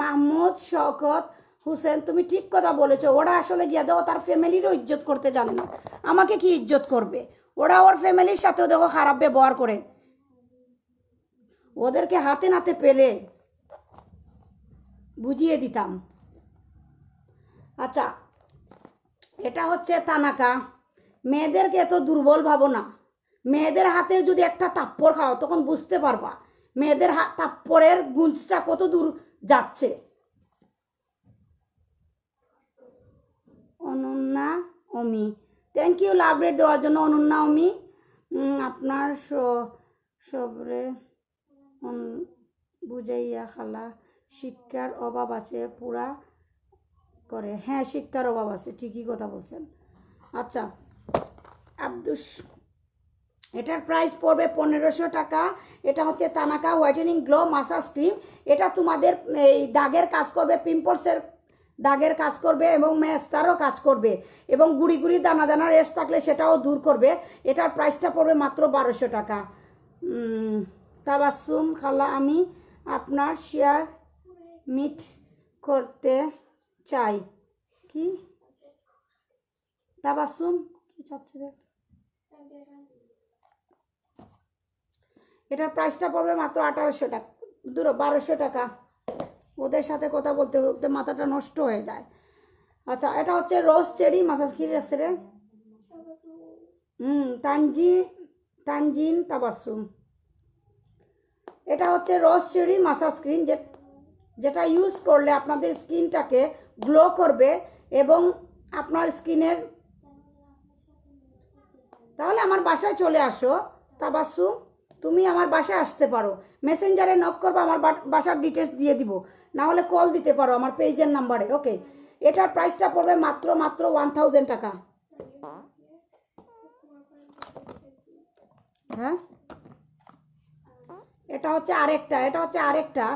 মাহমুদ শকত হুসেন তুমি ঠিক কথা বলেছো ওরা আসলে গিয়া দেখো তার ফ্যামিলিরও ইজ্জত করতে জানে না আমাকে কি ইজ্জত করবে ওরা ওর ফ্যামিলির সাথেও দেখো খারাপ ব্যবহার করে ওদেরকে হাতে নাতে পেলে বুঝিয়ে দিতাম আচ্ছা এটা হচ্ছে তানাকা মেয়েদেরকে এত দুর্বল ভাবো না মেয়েদের হাতের যদি একটা তাপ্পর খাও তখন বুঝতে পারবা মেয়েদের হাত তাপ্পরের গুঞ্জটা কত দূর যাচ্ছে Ananya Omi thank you love react দেওয়ার জন্য অনন্যা অমি আপনার সবরে বুঝাইয়া খালা শিক্ষার অভাব আছে পুরা করে হ্যাঁ শিক্ষার অভাব আছে ঠিকই কথা বলছেন আচ্ছা আব্দুস এটার প্রাইস পড়বে পনেরোশো টাকা এটা হচ্ছে Thanaka whitening glow massage cream এটা তোমাদের এই দাগের কাজ করবে পিম্পলসের দাগের কাজ করবে এবং মেস্তারও কাজ করবে এবং গুড়ি গুড়ি দানা দানা রেস্ট থাকলে সেটাও দূর করবে এটার প্রাইসটা পড়বে মাত্র বারোশো টাকা তাবাসুম খালা আমি আপনার শেয়ার মিট করতে চাই কি তাবাসুম কি চাচ্ছে এটার প্রাইসটা পড়বে মাত্র আঠারোশো টাকা দুরো বারোশো টাকা ওদের সাথে কথা বলতে বলতে মাথাটা নষ্ট হয়ে যায় আচ্ছা এটা হচ্ছে রোজ চেরি মাসাজ কি আছে রে হুম তানজি তানজিন তাবাসুম এটা হচ্ছে রস চেরি মাসাজ ক্রিম যেটা ইউজ করলে আপনাদের স্কিনটাকে গ্লো করবে এবং আপনার স্কিনের তাহলে আমার বাসায় চলে আসো তাবাসু তুমি আমার বাসায় আসতে পারো মেসেঞ্জারে নক করবো আমার বাসার ডিটেলস দিয়ে দিব না হলে কল দিতে পারো আমার পেজের নাম্বারে ওকে এটার প্রাইসটা পড়বে মাত্র মাত্র ওয়ান থাউজেন্ড টাকা হ্যাঁ এটা হচ্ছে আরেকটা এটা হচ্ছে আরেকটা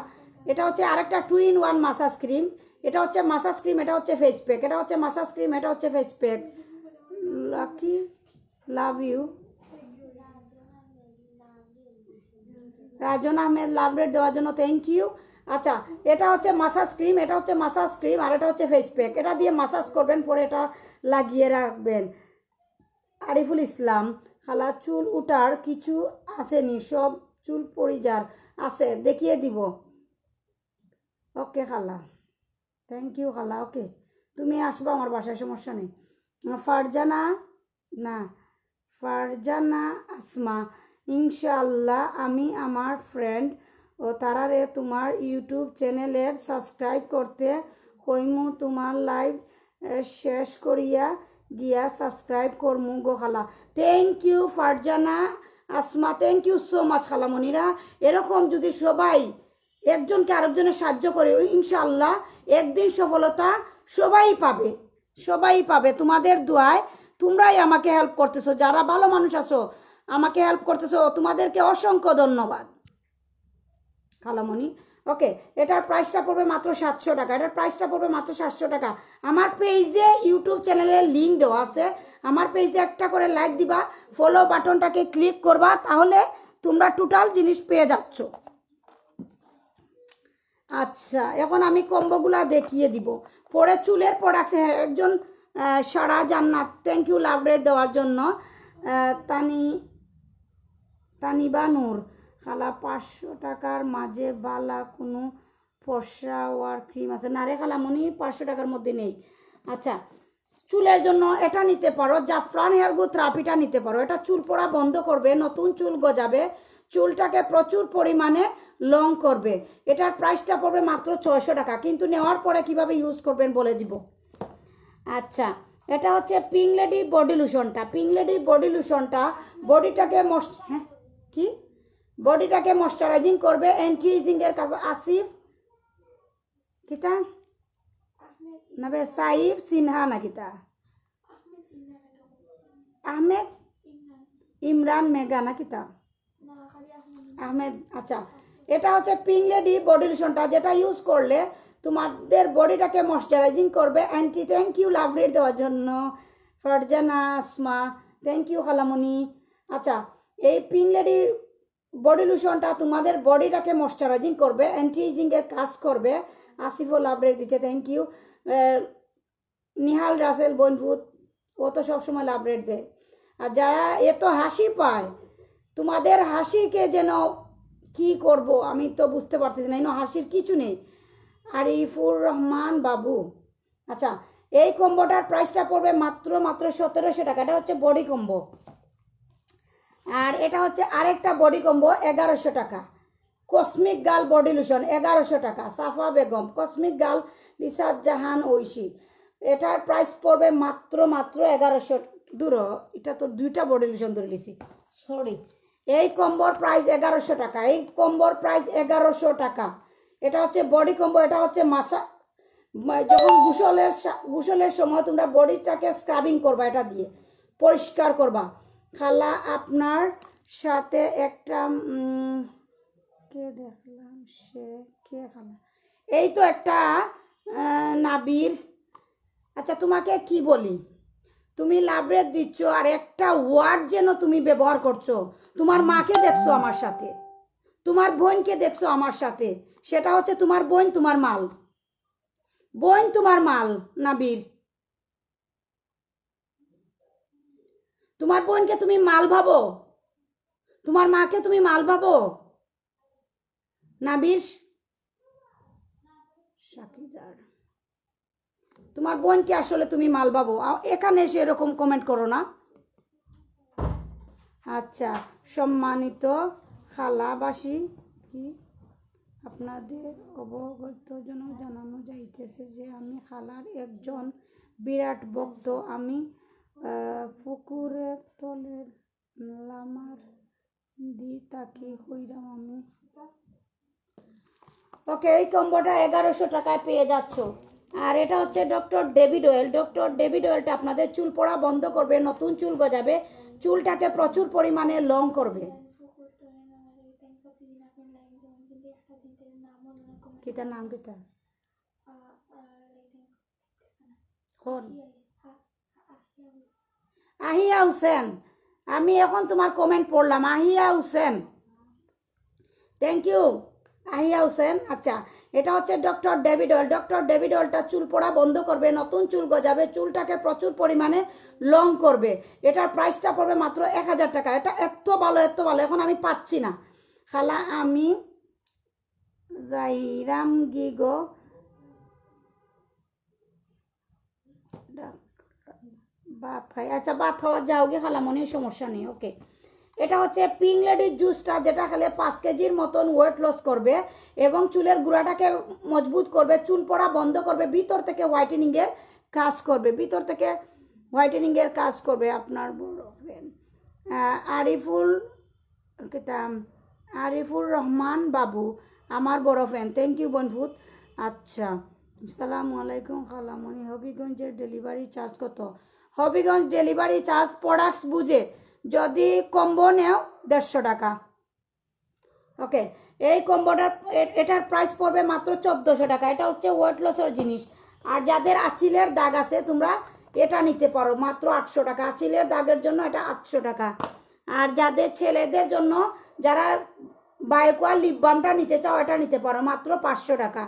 এটা হচ্ছে আরেকটা two in one massage cream এটা হচ্ছে মাসাজ ক্রিম এটা হচ্ছে ফেস প্যাক এটা হচ্ছে মাসাজ ক্রিম এটা হচ্ছে face pack Lucky love you Rajan Ahmed love react দেওয়ার জন্য থ্যাংক ইউ আচ্ছা এটা হচ্ছে মাসাজ ক্রিম এটা হচ্ছে মাসাজ ক্রিম আর এটা হচ্ছে ফেস প্যাক এটা দিয়ে মাসাজ করবেন পরে এটা লাগিয়ে রাখবেন আরিফুল ইসলাম খালা চুল উঠার কিছু আসেনি সব চুল পরিজার আছে দেখিয়ে দিব ওকে খালা থ্যাংক ইউ খালা ওকে তুমি আসবো আমার বাসায় সমস্যা নেই ফারজানা না ফারজানা আসমা ইনশাল্লাহ আমি আমার ফ্রেন্ড ও তারারে তোমার ইউটিউব চ্যানেলের সাবস্ক্রাইব করতে কইমু তোমার লাইভ শেষ করিয়া গিয়া সাবস্ক্রাইব করমু গো খালা thank you Farzana Asma thank you so খালা মনিরা এরকম যদি সবাই একজনকে আরেকজনের সাহায্য করে ইনশাল্লাহ একদিন সফলতা সবাই পাবে সবাই পাবে তোমাদের দোয়ায় তোমরাই আমাকে হেল্প করতেছো যারা ভালো মানুষ আছো আমাকে হেল্প করতেছো তোমাদেরকে অসংখ্য ধন্যবাদ খালামণি ওকে এটার প্রাইসটা পড়বে মাত্র সাতশো টাকা এটার প্রাইসটা পড়বে মাত্র সাতশো টাকা আমার পেজে ইউটিউব চ্যানেলের লিঙ্ক দেওয়া আছে আমার পেজে একটা করে লাইক দিবা ফলো বাটনটাকে ক্লিক করবা তাহলে তোমরা টোটাল জিনিস পেয়ে যাচ্ছ আচ্ছা এখন আমি কম্বোগুলা দেখিয়ে দিব পরে চুলের প্রোডাক্ট হ্যাঁ, একজন সারা জান্নাত থ্যাংক ইউ লাভ রেট দেওয়ার জন্য তানি তানিবা নূর খালা পাঁচশো টাকার মাঝে বালা কোনো ফর্সা ওয়ার ক্রিম আছে না রে মনি পাঁচশো টাকার মধ্যে নেই আচ্ছা চুলের জন্য এটা নিতে পারো জাফরান হেয়ার গো থেরাপিটা নিতে পারো এটা চুল পড়া বন্ধ করবে নতুন চুল গজাবে চুলটাকে প্রচুর পরিমাণে লং করবে এটার প্রাইসটা পড়বে মাত্র ছয়শো টাকা কিন্তু নেওয়ার পরে কিভাবে ইউজ করবেন বলে দিব আচ্ছা এটা হচ্ছে পিংলেডি বডি লুশনটা পিংলেডি বডি লুশনটা বডিটাকে মশ হ্যাঁ কি বডিটাকে ময়শ্চারাইজিং করবে অ্যান্টি এজিংয়ের কাজ আসিফ কিতা নাবে সাইফ সিনহা না কিতা আহমেদ ইমরান মেঘা না কিতা আহমেদ আচ্ছা এটা হচ্ছে পিং লেডি বডি লোশনটা যেটা ইউজ করলে তোমাদের বডিটাকে ময়শ্চারাইজিং করবে anti thank you love react দেওয়ার জন্য ফারজানা আসমা থ্যাংক ইউ হালামনি আচ্ছা এই পিং লেডি বডি লোশনটা তোমাদের বডিটাকে ময়শ্চারাইজিং করবে অ্যান্টি ইজিংয়ের কাজ করবে আসিফও লাভ দিচ্ছে থ্যাংক ইউ নিহাল রাসেল বনভূত ও তো সবসময় লাভ রেট দেয় আর যারা এত হাসি পায় তোমাদের হাসিকে যেন কি করব আমি তো বুঝতে পারতেছি না এই হাসির কিছু নেই আরিফুর রহমান বাবু আচ্ছা এই কম্বোটার প্রাইসটা পড়বে মাত্র মাত্র সতেরোশো টাকা এটা হচ্ছে বডি কম্বো আর এটা হচ্ছে আরেকটা বডি কম্বো এগারোশো টাকা কসমিক গাল বডি লুশন এগারোশো টাকা সাফা বেগম কসমিক গাল লিসাদ জাহান ঐশী এটার প্রাইস পড়বে মাত্র মাত্র এগারোশো দূর এটা তো দুইটা বডি লুশন ধরে নিছি সরি এই কম্বর প্রাইস এগারোশো টাকা এই কম্বর প্রাইস এগারোশো টাকা এটা হচ্ছে বডি কম্বো এটা হচ্ছে মাসা যখন গুসলের গুসলের সময় তোমরা বডিটাকে স্ক্রাবিং করবা এটা দিয়ে পরিষ্কার করবা খালা আপনার সাথে একটা কে দেখলাম সে কে খালা এই তো একটা নাবির আচ্ছা তোমাকে কি বলি তুমি লাবরেট দিচ্ছ আর একটা ওয়ার্ড যেন তুমি ব্যবহার করছো তোমার মাকে দেখছো আমার সাথে তোমার বোনকে দেখছো আমার সাথে সেটা হচ্ছে তোমার বোন তোমার মাল বোন তোমার মাল নাবির তোমার বোনকে তুমি মাল ভাবো তোমার মাকে তুমি মাল ভাবো নাবির তোমার বোনকে আসলে তুমি মাল পাবো এখানে এসে এরকম কমেন্ট করো না আচ্ছা সম্মানিত খালাবাসী কি আপনাদের অবগত জন্য জানানো যাইতেছে যে আমি খালার একজন বিরাট ভক্ত আমি পুকুরের তলের লামার দি তাকে হইলাম আমি ওকে এই কম্বোটা এগারোশো টাকায় পেয়ে যাচ্ছ আর এটা হচ্ছে doctor David oil doctor David অয়েলটা আপনাদের চুল পড়া বন্ধ করবে নতুন চুল গজাবে চুলটাকে প্রচুর পরিমাণে লং করবে কিতার নাম আহিয়া হুসেন আমি এখন তোমার কমেন্ট পড়লাম আহিয়া হুসেন থ্যাংক ইউ আহিয়া হোসেন আচ্ছা এটা হচ্ছে ডক্টর ডেভিডল ডক্টর ডেভিডলটা চুল পড়া বন্ধ করবে নতুন চুল গজাবে চুলটাকে প্রচুর পরিমাণে লং করবে এটার প্রাইসটা পড়বে মাত্র এক হাজার টাকা এটা এত ভালো এত ভালো এখন আমি পাচ্ছি না খালা আমি রাইরাম গিগ ভাত খাই আচ্ছা ভাত খাওয়া যাও গে খালামনির সমস্যা নেই ওকে এটা হচ্ছে পিং লেডির জুসটা যেটা খেলে পাঁচ কেজির মতন ওয়েট লস করবে এবং চুলের গুঁড়াটাকে মজবুত করবে চুল পড়া বন্ধ করবে ভিতর থেকে হোয়াইটেনিংয়ের কাজ করবে ভিতর থেকে হোয়াইটেনিংয়ের কাজ করবে আপনার আরিফুল আরিফুল রহমান বাবু আমার বড় ফ্যান থ্যাংক ইউ বনফুত আচ্ছা সালামু আলাইকুম খালামনি হবিগঞ্জের ডেলিভারি চার্জ কত হবিগঞ্জ ডেলিভারি চার্জ প্রোডাক্টস বুঝে যদি কম্বো নেও দেড়শো টাকা ওকে এই কম্বোটার এটার প্রাইস পড়বে মাত্র চোদ্দোশো টাকা এটা হচ্ছে ওয়েট লসের জিনিস আর যাদের আচিলের দাগ আছে তোমরা এটা নিতে পারো মাত্র আটশো টাকা আচিলের দাগের জন্য এটা আটশো টাকা আর যাদের ছেলেদের জন্য যারা বায়োকোয়াল লিপবামটা নিতে চাও এটা নিতে পারো মাত্র পাঁচশো টাকা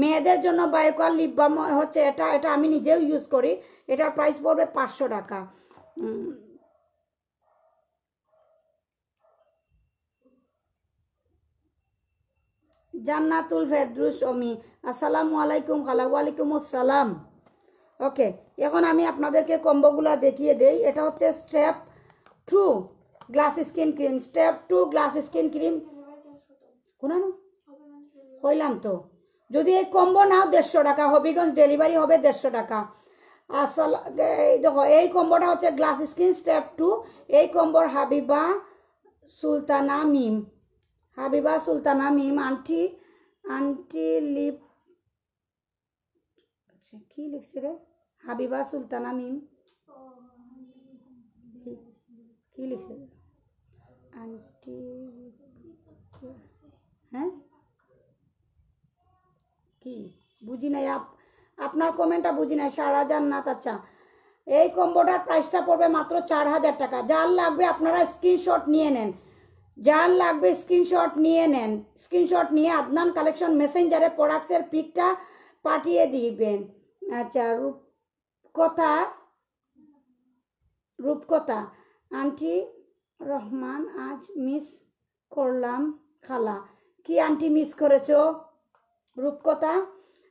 মেয়েদের জন্য বায়োকোয়াল লিপবাম হচ্ছে এটা এটা আমি নিজেও ইউজ করি এটার প্রাইস পড়বে পাঁচশো টাকা জান্নাতুল ফেদরুস অমি আসসালামু আলাইকুম খালা ওয়ালাইকুম আসসালাম ওকে এখন আমি আপনাদেরকে কম্বোগুলো দেখিয়ে দেই এটা হচ্ছে step two glass skin cream step two glass skin cream কোনো কইলাম তো যদি এই কম্বো নাও দেড়শো টাকা হবিগঞ্জ ডেলিভারি হবে দেড়শো টাকা আসল দেখো এই কম্বোটা হচ্ছে গ্লাস স্কিন স্টেপ টু এই কম্বোর Habiba Sultana Mim Habiba Sultana Mim aunty aunty lip আচ্ছা কী লিখছে রে হাবিবা সুলতানা মিম কী লিখছে আন্টি হ্যাঁ কি বুঝি নাই আপ আপনার কমেন্টটা বুঝি নাই সারা না আচ্ছা এই কম্বোটার প্রাইসটা পড়বে মাত্র চার হাজার টাকা যার লাগবে আপনারা স্ক্রিনশট নিয়ে নেন যার লাগবে স্ক্রিনশট নিয়ে নেন স্ক্রিনশট নিয়ে আদনান কালেকশন মেসেঞ্জারে প্রোডাক্টসের পিকটা পাঠিয়ে দিবেন আচ্ছা রূপকথা রূপকথা আন্টি রহমান আজ মিস করলাম খালা কি আন্টি মিস করেছ রূপকথা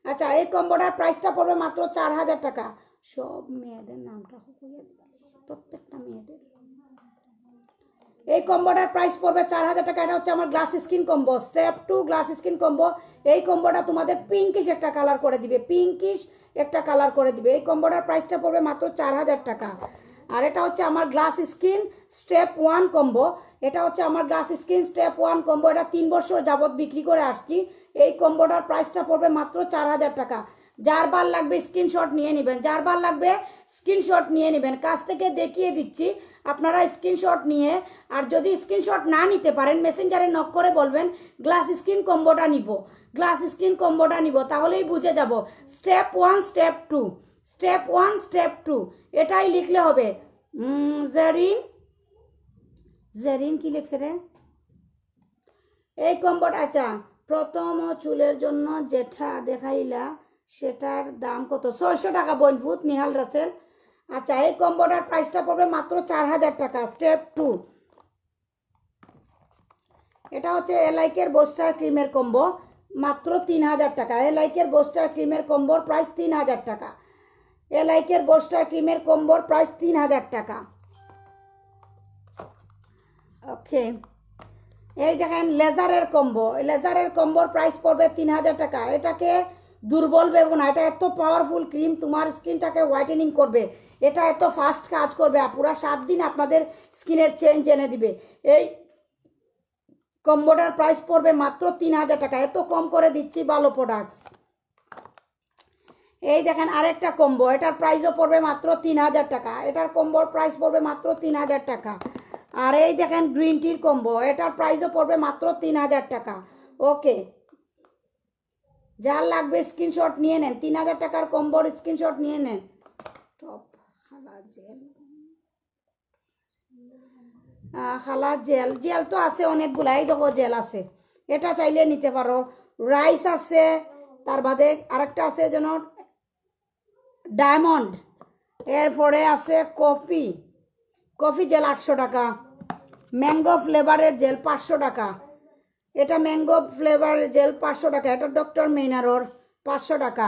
আচ্ছা এই কম্বোটার প্রাইসটা পড়বে মাত্র চার হাজার টাকা সব মেয়েদের নামটা প্রত্যেকটা মেয়েদের এই কম্বোটার প্রাইস পড়বে চার হাজার টাকা এটা হচ্ছে আমার glass skin combo step two glass skin combo এই কম্বোটা তোমাদের পিঙ্কিশ একটা কালার করে দিবে পিঙ্কিশ একটা কালার করে দিবে এই কম্বোটার প্রাইসটা পড়বে মাত্র চার হাজার টাকা আর এটা হচ্ছে আমার glass skin step one combo এটা হচ্ছে আমার glass skin step one combo এটা তিন বছর যাবৎ বিক্রি করে আসছি এই কম্বোটার প্রাইসটা পড়বে মাত্র চার হাজার টাকা যার বার লাগবে স্ক্রিনশট নিয়ে নেবেন যার বার লাগবে স্ক্রিনশট নিয়ে নেবেন কাছ থেকে দেখিয়ে দিচ্ছি আপনারা স্ক্রিনশট নিয়ে আর যদি স্ক্রিনশট না নিতে পারেন মেসেঞ্জারে নক করে বলবেন গ্লাস স্ক্রিন কম্বোটা নিব গ্লাস স্ক্রিন কম্বোটা নিব তাহলেই বুঝে যাব step one step two step one step two এটাই লিখলে হবে জেরিন জেরিন কি লিখছে রে এই কম্বোটা আচ্ছা প্রথম চুলের জন্য জেঠা দেখাইলা সেটার দাম কত ছয়শো টাকা বনফুত নিহাল রাসেল আচ্ছা এই কম্বোটার প্রাইসটা পড়বে মাত্র চার হাজার টাকা স্টেপ টু এটা হচ্ছে এলাইকের বোস্টার ক্রিমের কম্বো মাত্র তিন হাজার টাকা এলাইকের বোস্টার ক্রিমের কম্বোর প্রাইস তিন হাজার টাকা এলাইকের বোস্টার ক্রিমের কম্বোর প্রাইস তিন হাজার টাকা ওকে এই দেখেন লেজারের কম্বো লেজারের কম্বোর প্রাইস পড়বে তিন হাজার টাকা এটাকে দুর্বল বেবো না এটা এত পাওয়ারফুল ক্রিম তোমার স্কিনটাকে হোয়াইটেনিং করবে এটা এত ফাস্ট কাজ করবে পুরা সাত দিন আপনাদের স্কিনের চেঞ্জ এনে দিবে এই কম্বোটার প্রাইস পড়বে মাত্র তিন হাজার টাকা এত কম করে দিচ্ছি ভালো প্রোডাক্টস এই দেখেন আরেকটা কম্বো এটার প্রাইসও পড়বে মাত্র তিন হাজার টাকা এটার কম্বোর প্রাইস পড়বে মাত্র তিন হাজার টাকা আর এই দেখেন গ্রিন টির কম্বো এটার প্রাইসও পড়বে মাত্র তিন হাজার টাকা ওকে যার লাগবে স্ক্রিনশট নিয়ে নেন তিন হাজার টাকার কম্বোর স্ক্রিনশট নিয়ে নেন টপ খালা জেল খালা জেল জেল তো আছে অনেকগুলাই এই দেখো জেল আছে এটা চাইলে নিতে পারো রাইস আছে তার বাদে আরেকটা আছে যেন ডায়মন্ড এরপরে আছে কফি কফি জেল আটশো টাকা ম্যাঙ্গো ফ্লেভারের জেল পাঁচশো টাকা এটা ম্যাঙ্গো ফ্লেভার জেল পাঁচশো টাকা এটা ডক্টর মেনারোর পাঁচশো টাকা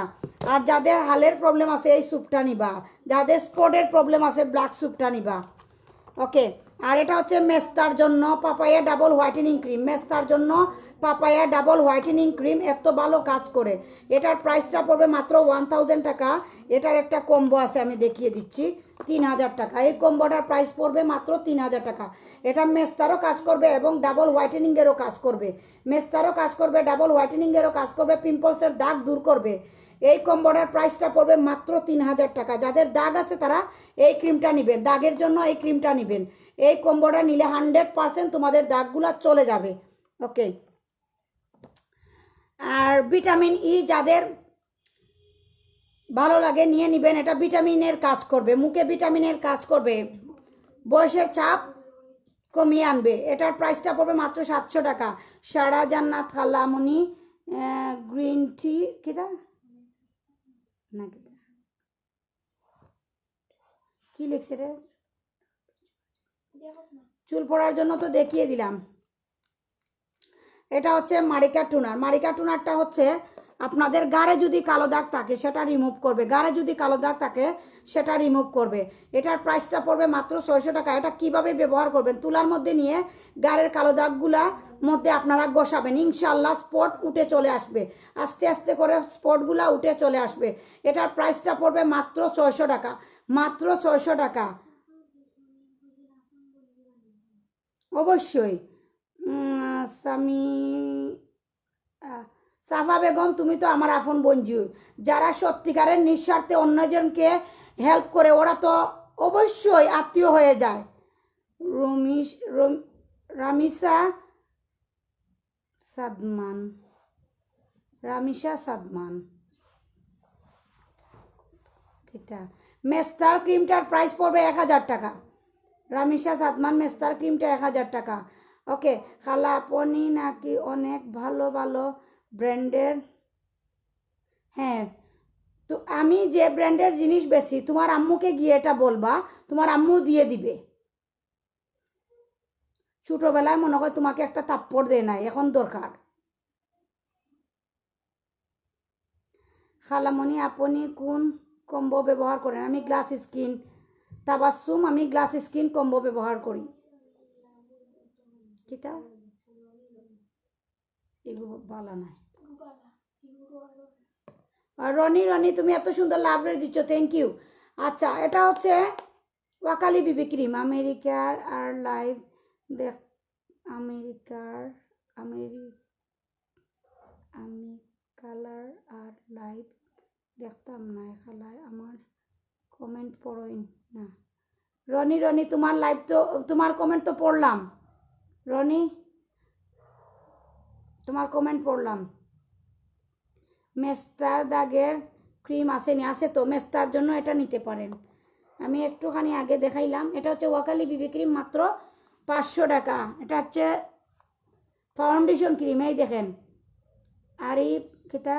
আর যাদের হালের প্রবলেম আছে এই স্যুপটা নিবা যাদের স্পটের প্রবলেম আছে ব্ল্যাক স্যুপটা নিবা ওকে আর এটা হচ্ছে মেস্তার জন্য পাপায়া ডাবল হোয়াইটেনিং ক্রিম মেস্তার জন্য পাপায়া ডাবল হোয়াইটেনিং ক্রিম এত ভালো কাজ করে এটার প্রাইসটা পড়বে মাত্র ওয়ান টাকা এটার একটা কম্বো আছে আমি দেখিয়ে দিচ্ছি তিন হাজার টাকা এই কম্বোটার প্রাইস পড়বে মাত্র তিন হাজার টাকা এটা মেস্তারও কাজ করবে এবং ডাবল হোয়াইটেনিংয়েরও কাজ করবে মেস্তারও কাজ করবে ডাবল হোয়াইটেনিংয়েরও কাজ করবে পিম্পলসের দাগ দূর করবে এই কম্বনের প্রাইসটা পড়বে মাত্র তিন হাজার টাকা যাদের দাগ আছে তারা এই ক্রিমটা নেবেন দাগের জন্য এই ক্রিমটা নেবেন এই কম্বোটা নিলে হান্ড্রেড পারসেন্ট তোমাদের দাগগুলো চলে যাবে ওকে আর ভিটামিন ই e যাদের ভালো লাগে নিয়ে নেবেন এটা ভিটামিনের কাজ করবে মুখে ভিটামিনের কাজ করবে বয়সের চাপ কমিয়ে আনবে এটার প্রাইসটা পড়বে মাত্র সাতশো টাকা সারা জান্নাত খালামনি গ্রিন টি কীটা না কী কি লিখছে রে চুল পড়ার জন্য তো দেখিয়ে দিলাম এটা হচ্ছে মারিকা টুনার মারিকা টুনারটা হচ্ছে আপনাদের গাড়ে যদি কালো দাগ থাকে সেটা রিমুভ করবে গাড়ে যদি কালো দাগ থাকে সেটা রিমুভ করবে এটার প্রাইসটা পড়বে মাত্র ছয়শো টাকা এটা কিভাবে ব্যবহার করবেন তুলার মধ্যে নিয়ে গাড়ের কালো দাগগুলা মধ্যে আপনারা গোসাবেন ইনশাল্লাহ স্পট উঠে চলে আসবে আস্তে আস্তে করে স্পটগুলা উঠে চলে আসবে এটার প্রাইসটা পড়বে মাত্র ছয়শো টাকা মাত্র ছয়শো টাকা অবশ্যই সামি সাফা বেগম তুমি তো আমার আপন বঞ্জু যারা সত্যিকারের নিঃস্বার্থে অন্যজনকে হেল্প করে ওরা তো অবশ্যই আত্মীয় হয়ে যায় রমিস রামিসা সাদমান রামিসা সাদমান মেস্তার ক্রিমটার প্রাইস পড়বে এক হাজার টাকা রামিসা সাদমান মেস্তার ক্রিমটা এক হাজার টাকা ওকে খালা পনি নাকি অনেক ভালো ভালো ব্র্যান্ডের হ্যাঁ তো আমি যে ব্র্যান্ডের জিনিস বেশি তোমার আম্মুকে গিয়ে এটা বলবা তোমার আম্মু দিয়ে দিবে ছোটোবেলায় মনে হয় তোমাকে একটা তাপ্পর দেয় নাই এখন দরকার খালামণি আপনি কোন কম্বো ব্যবহার করেন আমি গ্লাস স্কিন তাবাসুম আমি গ্লাস স্কিন কম্বো ব্যবহার করি কিতা এগুলো বলা নাই রনি রনি তুমি এত সুন্দর লাভরে দিচ্ছ থ্যাংক ইউ আচ্ছা এটা হচ্ছে ওয়াকালি বিবি ক্রিম আমেরিকার আর লাইভ দেখ আমেরিকার আমেরি আমি কালার আর লাইভ দেখতাম না এখালায় আমার কমেন্ট পড়ই না রনি রনি তোমার লাইভ তো তোমার কমেন্ট তো পড়লাম রনি তোমার কমেন্ট পড়লাম মেস্তার দাগের ক্রিম আসেনি আছে তো মেস্তার জন্য এটা নিতে পারেন আমি একটুখানি আগে দেখাইলাম এটা হচ্ছে ওয়াকালি বিবি ক্রিম মাত্র পাঁচশো টাকা এটা হচ্ছে ফাউন্ডেশন ক্রিম এই দেখেন আরিফ কিতা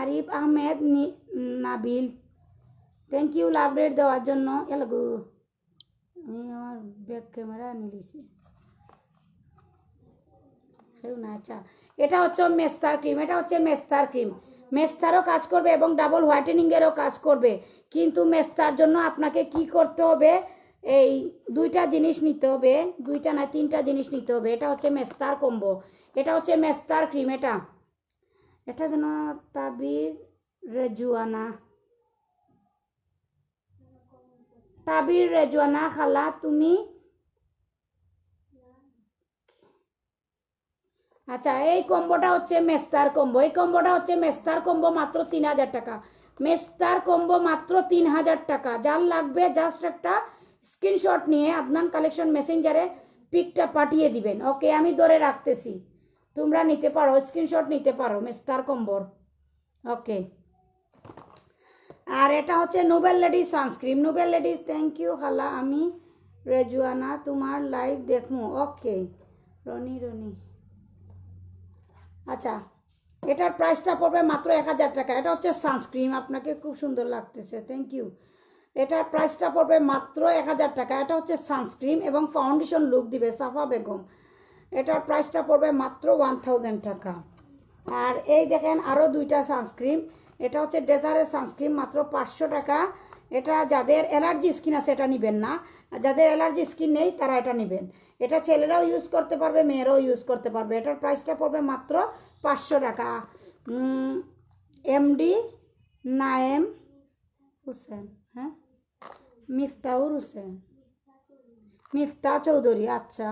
Arif Ahmed Nabil thank you love react দেওয়ার জন্য এলাগু আমি আমার ব্যাক ক্যামেরা নিয়েছি না আচ্ছা এটা হচ্ছে মেস্তার ক্রিম এটা হচ্ছে মেস্তার ক্রিম মেস্তারও কাজ করবে এবং ডাবল হোয়াইটেনিংয়েরও কাজ করবে কিন্তু মেস্তার জন্য আপনাকে কি করতে হবে এই দুইটা জিনিস নিতে হবে দুইটা না তিনটা জিনিস নিতে হবে এটা হচ্ছে মেস্তার কম্বো এটা হচ্ছে মেস্তার ক্রিম এটা এটা যেন তাবির রেজুয়ানা তাবির রেজুয়ানা খালা তুমি আচ্ছা এই কম্বোটা হচ্ছে মেস্তার কম্বো এই কম্বোটা হচ্ছে মেস্তার কম্বো মাত্র তিন হাজার টাকা মেস্তার কম্বো মাত্র তিন হাজার টাকা যার লাগবে জাস্ট একটা স্ক্রিনশট নিয়ে আদনান কালেকশন মেসেঞ্জারে পিকটা পাঠিয়ে দিবেন ওকে আমি ধরে রাখতেছি তোমরা নিতে পারো স্ক্রিনশট নিতে পারো মেস্তার কম্বর ওকে আর এটা হচ্ছে noble ladies sunscreen noble ladies thank you খালা আমি রেজুয়ানা তোমার লাইভ দেখমু ওকে রনি রনি আচ্ছা এটার প্রাইসটা পড়বে মাত্র এক হাজার টাকা এটা হচ্ছে সানস্ক্রিন আপনাকে খুব সুন্দর লাগতেছে থ্যাংক ইউ এটার প্রাইসটা পড়বে মাত্র এক হাজার টাকা এটা হচ্ছে সানস্ক্রিন এবং ফাউন্ডেশন লুক দিবে সাফা বেগম এটার প্রাইসটা পড়বে মাত্র ওয়ান থাউজেন্ড টাকা আর এই দেখেন আরও দুইটা সানস্ক্রিন এটা হচ্ছে ডেজারের সানস্ক্রিন মাত্র পাঁচশো টাকা এটা যাদের অ্যালার্জি স্কিন আছে এটা নেবেন না যাদের অ্যালার্জি স্কিন নেই তারা এটা নেবেন এটা ছেলেরাও ইউজ করতে পারবে মেয়েরাও ইউজ করতে পারবে এটার প্রাইসটা পড়বে মাত্র পাঁচশো টাকা এমডি নায়েম হুসেন হ্যাঁ মিফতাউর হুসেন মিফতা চৌধুরী আচ্ছা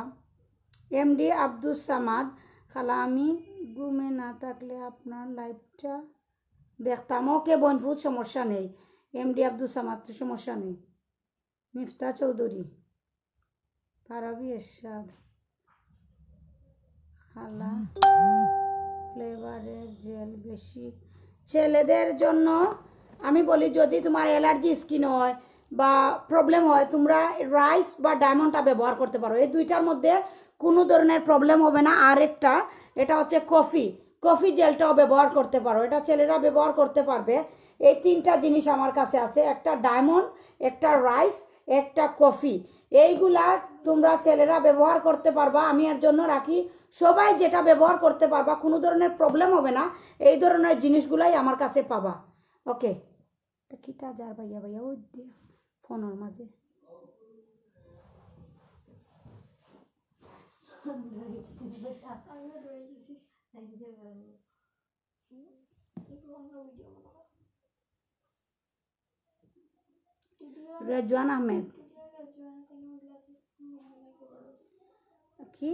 এমডি আব্দুস সামাদ খালা আমি ঘুমে না থাকলে আপনার লাইফটা দেখতাম ওকে বনভূত সমস্যা নেই ডি আব্দুল সামাদ সমস্যা নেই মিফতা চৌধুরী ফারাবি এরশাদ খালা ফ্লেভারের জেল বেশি ছেলেদের জন্য আমি বলি যদি তোমার অ্যালার্জি স্কিন হয় বা প্রবলেম হয় তোমরা রাইস বা ডায়মন্ডটা ব্যবহার করতে পারো এই দুইটার মধ্যে কোনো ধরনের প্রবলেম হবে না আর একটা এটা হচ্ছে কফি কফি জেলটাও ব্যবহার করতে পারো এটা ছেলেরা ব্যবহার করতে পারবে এই তিনটা জিনিস আমার কাছে আছে একটা ডায়মন্ড একটা রাইস একটা কফি এইগুলা তোমরা ছেলেরা ব্যবহার করতে পারবা আমি এর জন্য রাখি সবাই যেটা ব্যবহার করতে পারবা কোনো ধরনের প্রবলেম হবে না এই ধরনের জিনিসগুলাই আমার কাছে পাবা ওকে কিটা যার ভাইয়া ভাইয়া ওই ফোনের মাঝে আমরা রেজওয়ান আহমেদ কি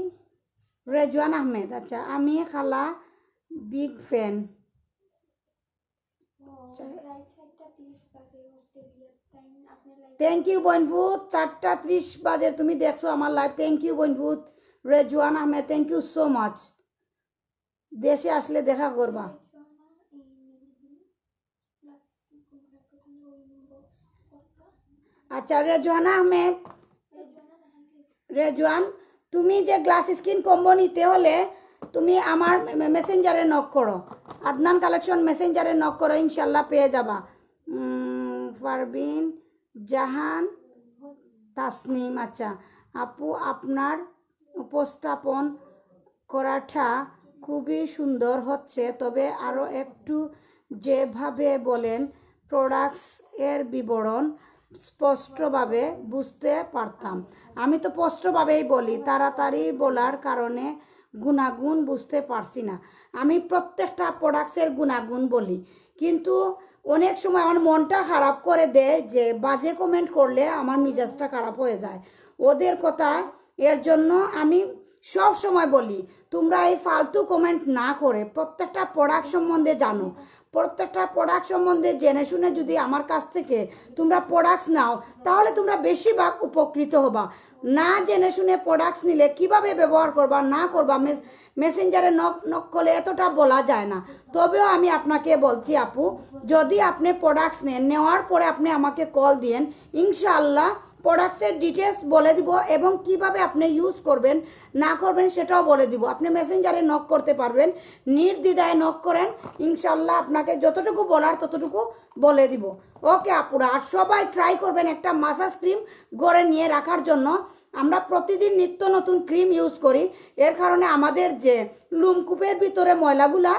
রেজওয়ান আহমেদ আচ্ছা আমি খালা বিগ ফ্যান থ্যাংক ইউ বনভূত চারটা ত্রিশ বাজে তুমি দেখছো আমার লাইফ থ্যাংক ইউ বনভূত Rezwan Ahmed thank you so much দেশে আসলে দেখা করবা আচ্ছা রেজওয়ান আহমেদ রেজওয়ান তুমি যে গ্লাস স্কিন কম্বো নিতে হলে তুমি আমার মেসেঞ্জারে নক করো আদনান কালেকশন মেসেঞ্জারে নক করো ইনশাল্লাহ পেয়ে যাবা ফারবিন জাহান তাসনিম আচ্ছা আপু আপনার উপস্থাপন করাটা খুবই সুন্দর হচ্ছে তবে আরও একটু যেভাবে বলেন প্রোডাক্টস এর বিবরণ স্পষ্টভাবে বুঝতে পারতাম আমি তো স্পষ্টভাবেই বলি তাড়াতাড়ি বলার কারণে গুণাগুণ বুঝতে পারছি না আমি প্রত্যেকটা প্রোডাক্টসের গুণাগুণ বলি কিন্তু অনেক সময় আমার মনটা খারাপ করে দেয় যে বাজে কমেন্ট করলে আমার মিজাজটা খারাপ হয়ে যায় ওদের কথা এর জন্য আমি সব সময় বলি তোমরা এই ফালতু কমেন্ট না করে প্রত্যেকটা প্রোডাক্ট সম্বন্ধে জানো প্রত্যেকটা প্রোডাক্ট সম্বন্ধে জেনে শুনে যদি আমার কাছ থেকে তোমরা প্রোডাক্টস নাও তাহলে তোমরা বেশিরভাগ উপকৃত হবা না জেনে শুনে প্রোডাক্টস নিলে কিভাবে ব্যবহার করবা না করবা মেসেঞ্জারে নক নক করলে এতটা বলা যায় না তবেও আমি আপনাকে বলছি আপু যদি আপনি প্রোডাক্টস নেন নেওয়ার পরে আপনি আমাকে কল দিয়েন ইনশাআল্লাহ প্রোডাক্টসের ডিটেলস বলে দিব এবং কিভাবে আপনি ইউজ করবেন না করবেন সেটাও বলে দিব আপনি মেসেঞ্জারে নক করতে পারবেন নির্দ্বিধায় নক করেন ইনশাল্লাহ আপনাকে যতটুকু বলার ততটুকু বলে দিব ওকে আপুরা আর সবাই ট্রাই করবেন একটা মাসাজ ক্রিম গড়ে নিয়ে রাখার জন্য আমরা প্রতিদিন নিত্য নতুন ক্রিম ইউজ করি এর কারণে আমাদের যে লুমকূপের ভিতরে ময়লাগুলা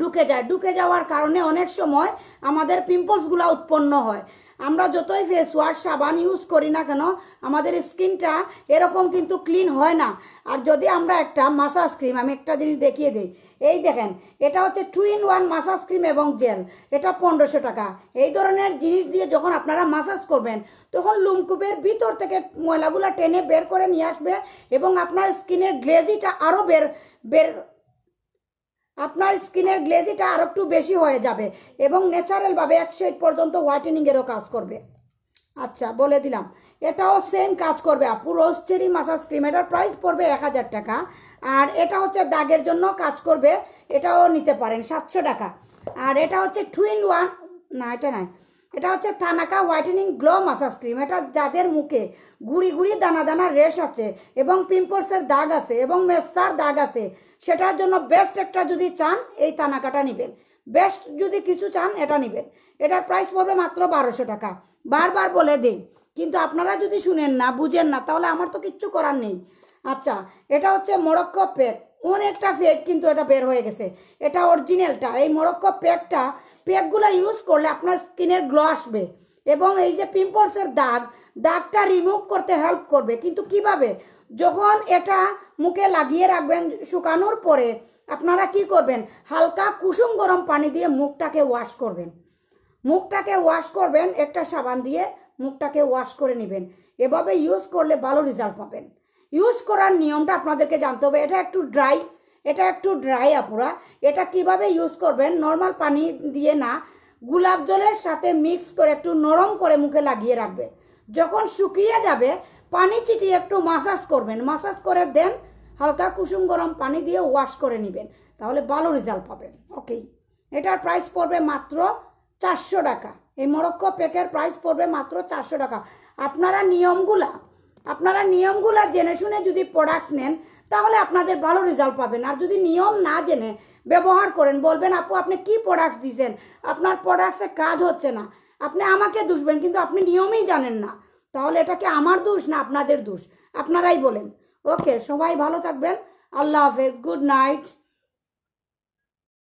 ঢুকে যায় ঢুকে যাওয়ার কারণে অনেক সময় আমাদের পিম্পলসগুলো উৎপন্ন হয় আমরা যতই ফেস ওয়াশ সাবান ইউজ করি না কেন আমাদের স্কিনটা এরকম কিন্তু ক্লিন হয় না আর যদি আমরা একটা মাসাজ ক্রিম আমি একটা জিনিস দেখিয়ে দিই এই দেখেন এটা হচ্ছে two in one massage cream এবং জেল এটা পনেরোশো টাকা এই ধরনের জিনিস দিয়ে যখন আপনারা মাসাজ করবেন তখন লুমকুপের ভিতর থেকে ময়লাগুলো টেনে বের করে নিয়ে আসবে এবং আপনার স্কিনের গ্লেজিটা আরও বের বের আপনার স্কিনের গ্লেজিটা আর একটু বেশি হয়ে যাবে এবং ন্যাচারালভাবে এক সাইড পর্যন্ত হোয়াইটেনিংয়েরও কাজ করবে আচ্ছা বলে দিলাম এটাও সেম কাজ করবে আপু রোজ চেরি মাসাজ ক্রিম এটার প্রাইস পড়বে এক হাজার টাকা আর এটা হচ্ছে দাগের জন্য কাজ করবে এটাও নিতে পারেন সাতশো টাকা আর এটা হচ্ছে টুইন ওয়ান না এটা নয় এটা হচ্ছে Thanaka whitening glow massage cream এটা যাদের মুখে গুড়ি গুড়ি দানা দানা রেশ আছে এবং পিম্পলসের দাগ আছে এবং মেস্তার দাগ আছে সেটার জন্য বেস্ট একটা যদি চান এই থানাকাটা নেবেন বেস্ট যদি কিছু চান এটা নেবেন এটার প্রাইস পড়বে মাত্র বারোশো টাকা বারবার বলে দিই কিন্তু আপনারা যদি শুনেন না বুঝেন না তাহলে আমার তো কিচ্ছু করার নেই আচ্ছা এটা হচ্ছে মোরক্কো পেট অনেকটা ফেক কিন্তু এটা বের হয়ে গেছে এটা অরিজিনালটা এই মরক্কো প্যাকটা প্যাকগুলো ইউজ করলে আপনার স্কিনের গ্লো আসবে এবং এই যে পিম্পলসের দাগ দাগটা রিমুভ করতে হেল্প করবে কিন্তু কিভাবে যখন এটা মুখে লাগিয়ে রাখবেন শুকানোর পরে আপনারা কি করবেন হালকা কুসুম গরম পানি দিয়ে মুখটাকে ওয়াশ করবেন মুখটাকে ওয়াশ করবেন একটা সাবান দিয়ে মুখটাকে ওয়াশ করে নেবেন এভাবে ইউজ করলে ভালো রেজাল্ট পাবেন ইউজ করার নিয়মটা আপনাদেরকে জানতে হবে এটা একটু ড্রাই এটা একটু ড্রাই আপুরা এটা কিভাবে ইউজ করবেন নর্মাল পানি দিয়ে না গোলাপ জলের সাথে মিক্স করে একটু নরম করে মুখে লাগিয়ে রাখবেন যখন শুকিয়ে যাবে পানি চিটিয়ে একটু মাসাজ করবেন মাসাজ করে দেন হালকা কুসুম গরম পানি দিয়ে ওয়াশ করে নেবেন তাহলে ভালো রেজাল্ট পাবেন ওকে এটার প্রাইস পড়বে মাত্র চারশো টাকা এই মরক্কো প্যাকের প্রাইস পড়বে মাত্র চারশো টাকা আপনারা নিয়মগুলা আপনারা নিয়মগুলো জেনে শুনে যদি প্রোডাক্টস নেন তাহলে আপনাদের ভালো রেজাল্ট পাবেন আর যদি নিয়ম না জেনে ব্যবহার করেন বলবেন আপু আপনি কি প্রোডাক্টস দিয়েছেন আপনার প্রোডাক্টসে কাজ হচ্ছে না আপনি আমাকে দুষবেন কিন্তু আপনি নিয়মই জানেন না তাহলে এটাকে আমার দোষ না আপনাদের দোষ আপনারাই বলেন ওকে সবাই ভালো থাকবেন আল্লাহ হাফেজ গুড নাইট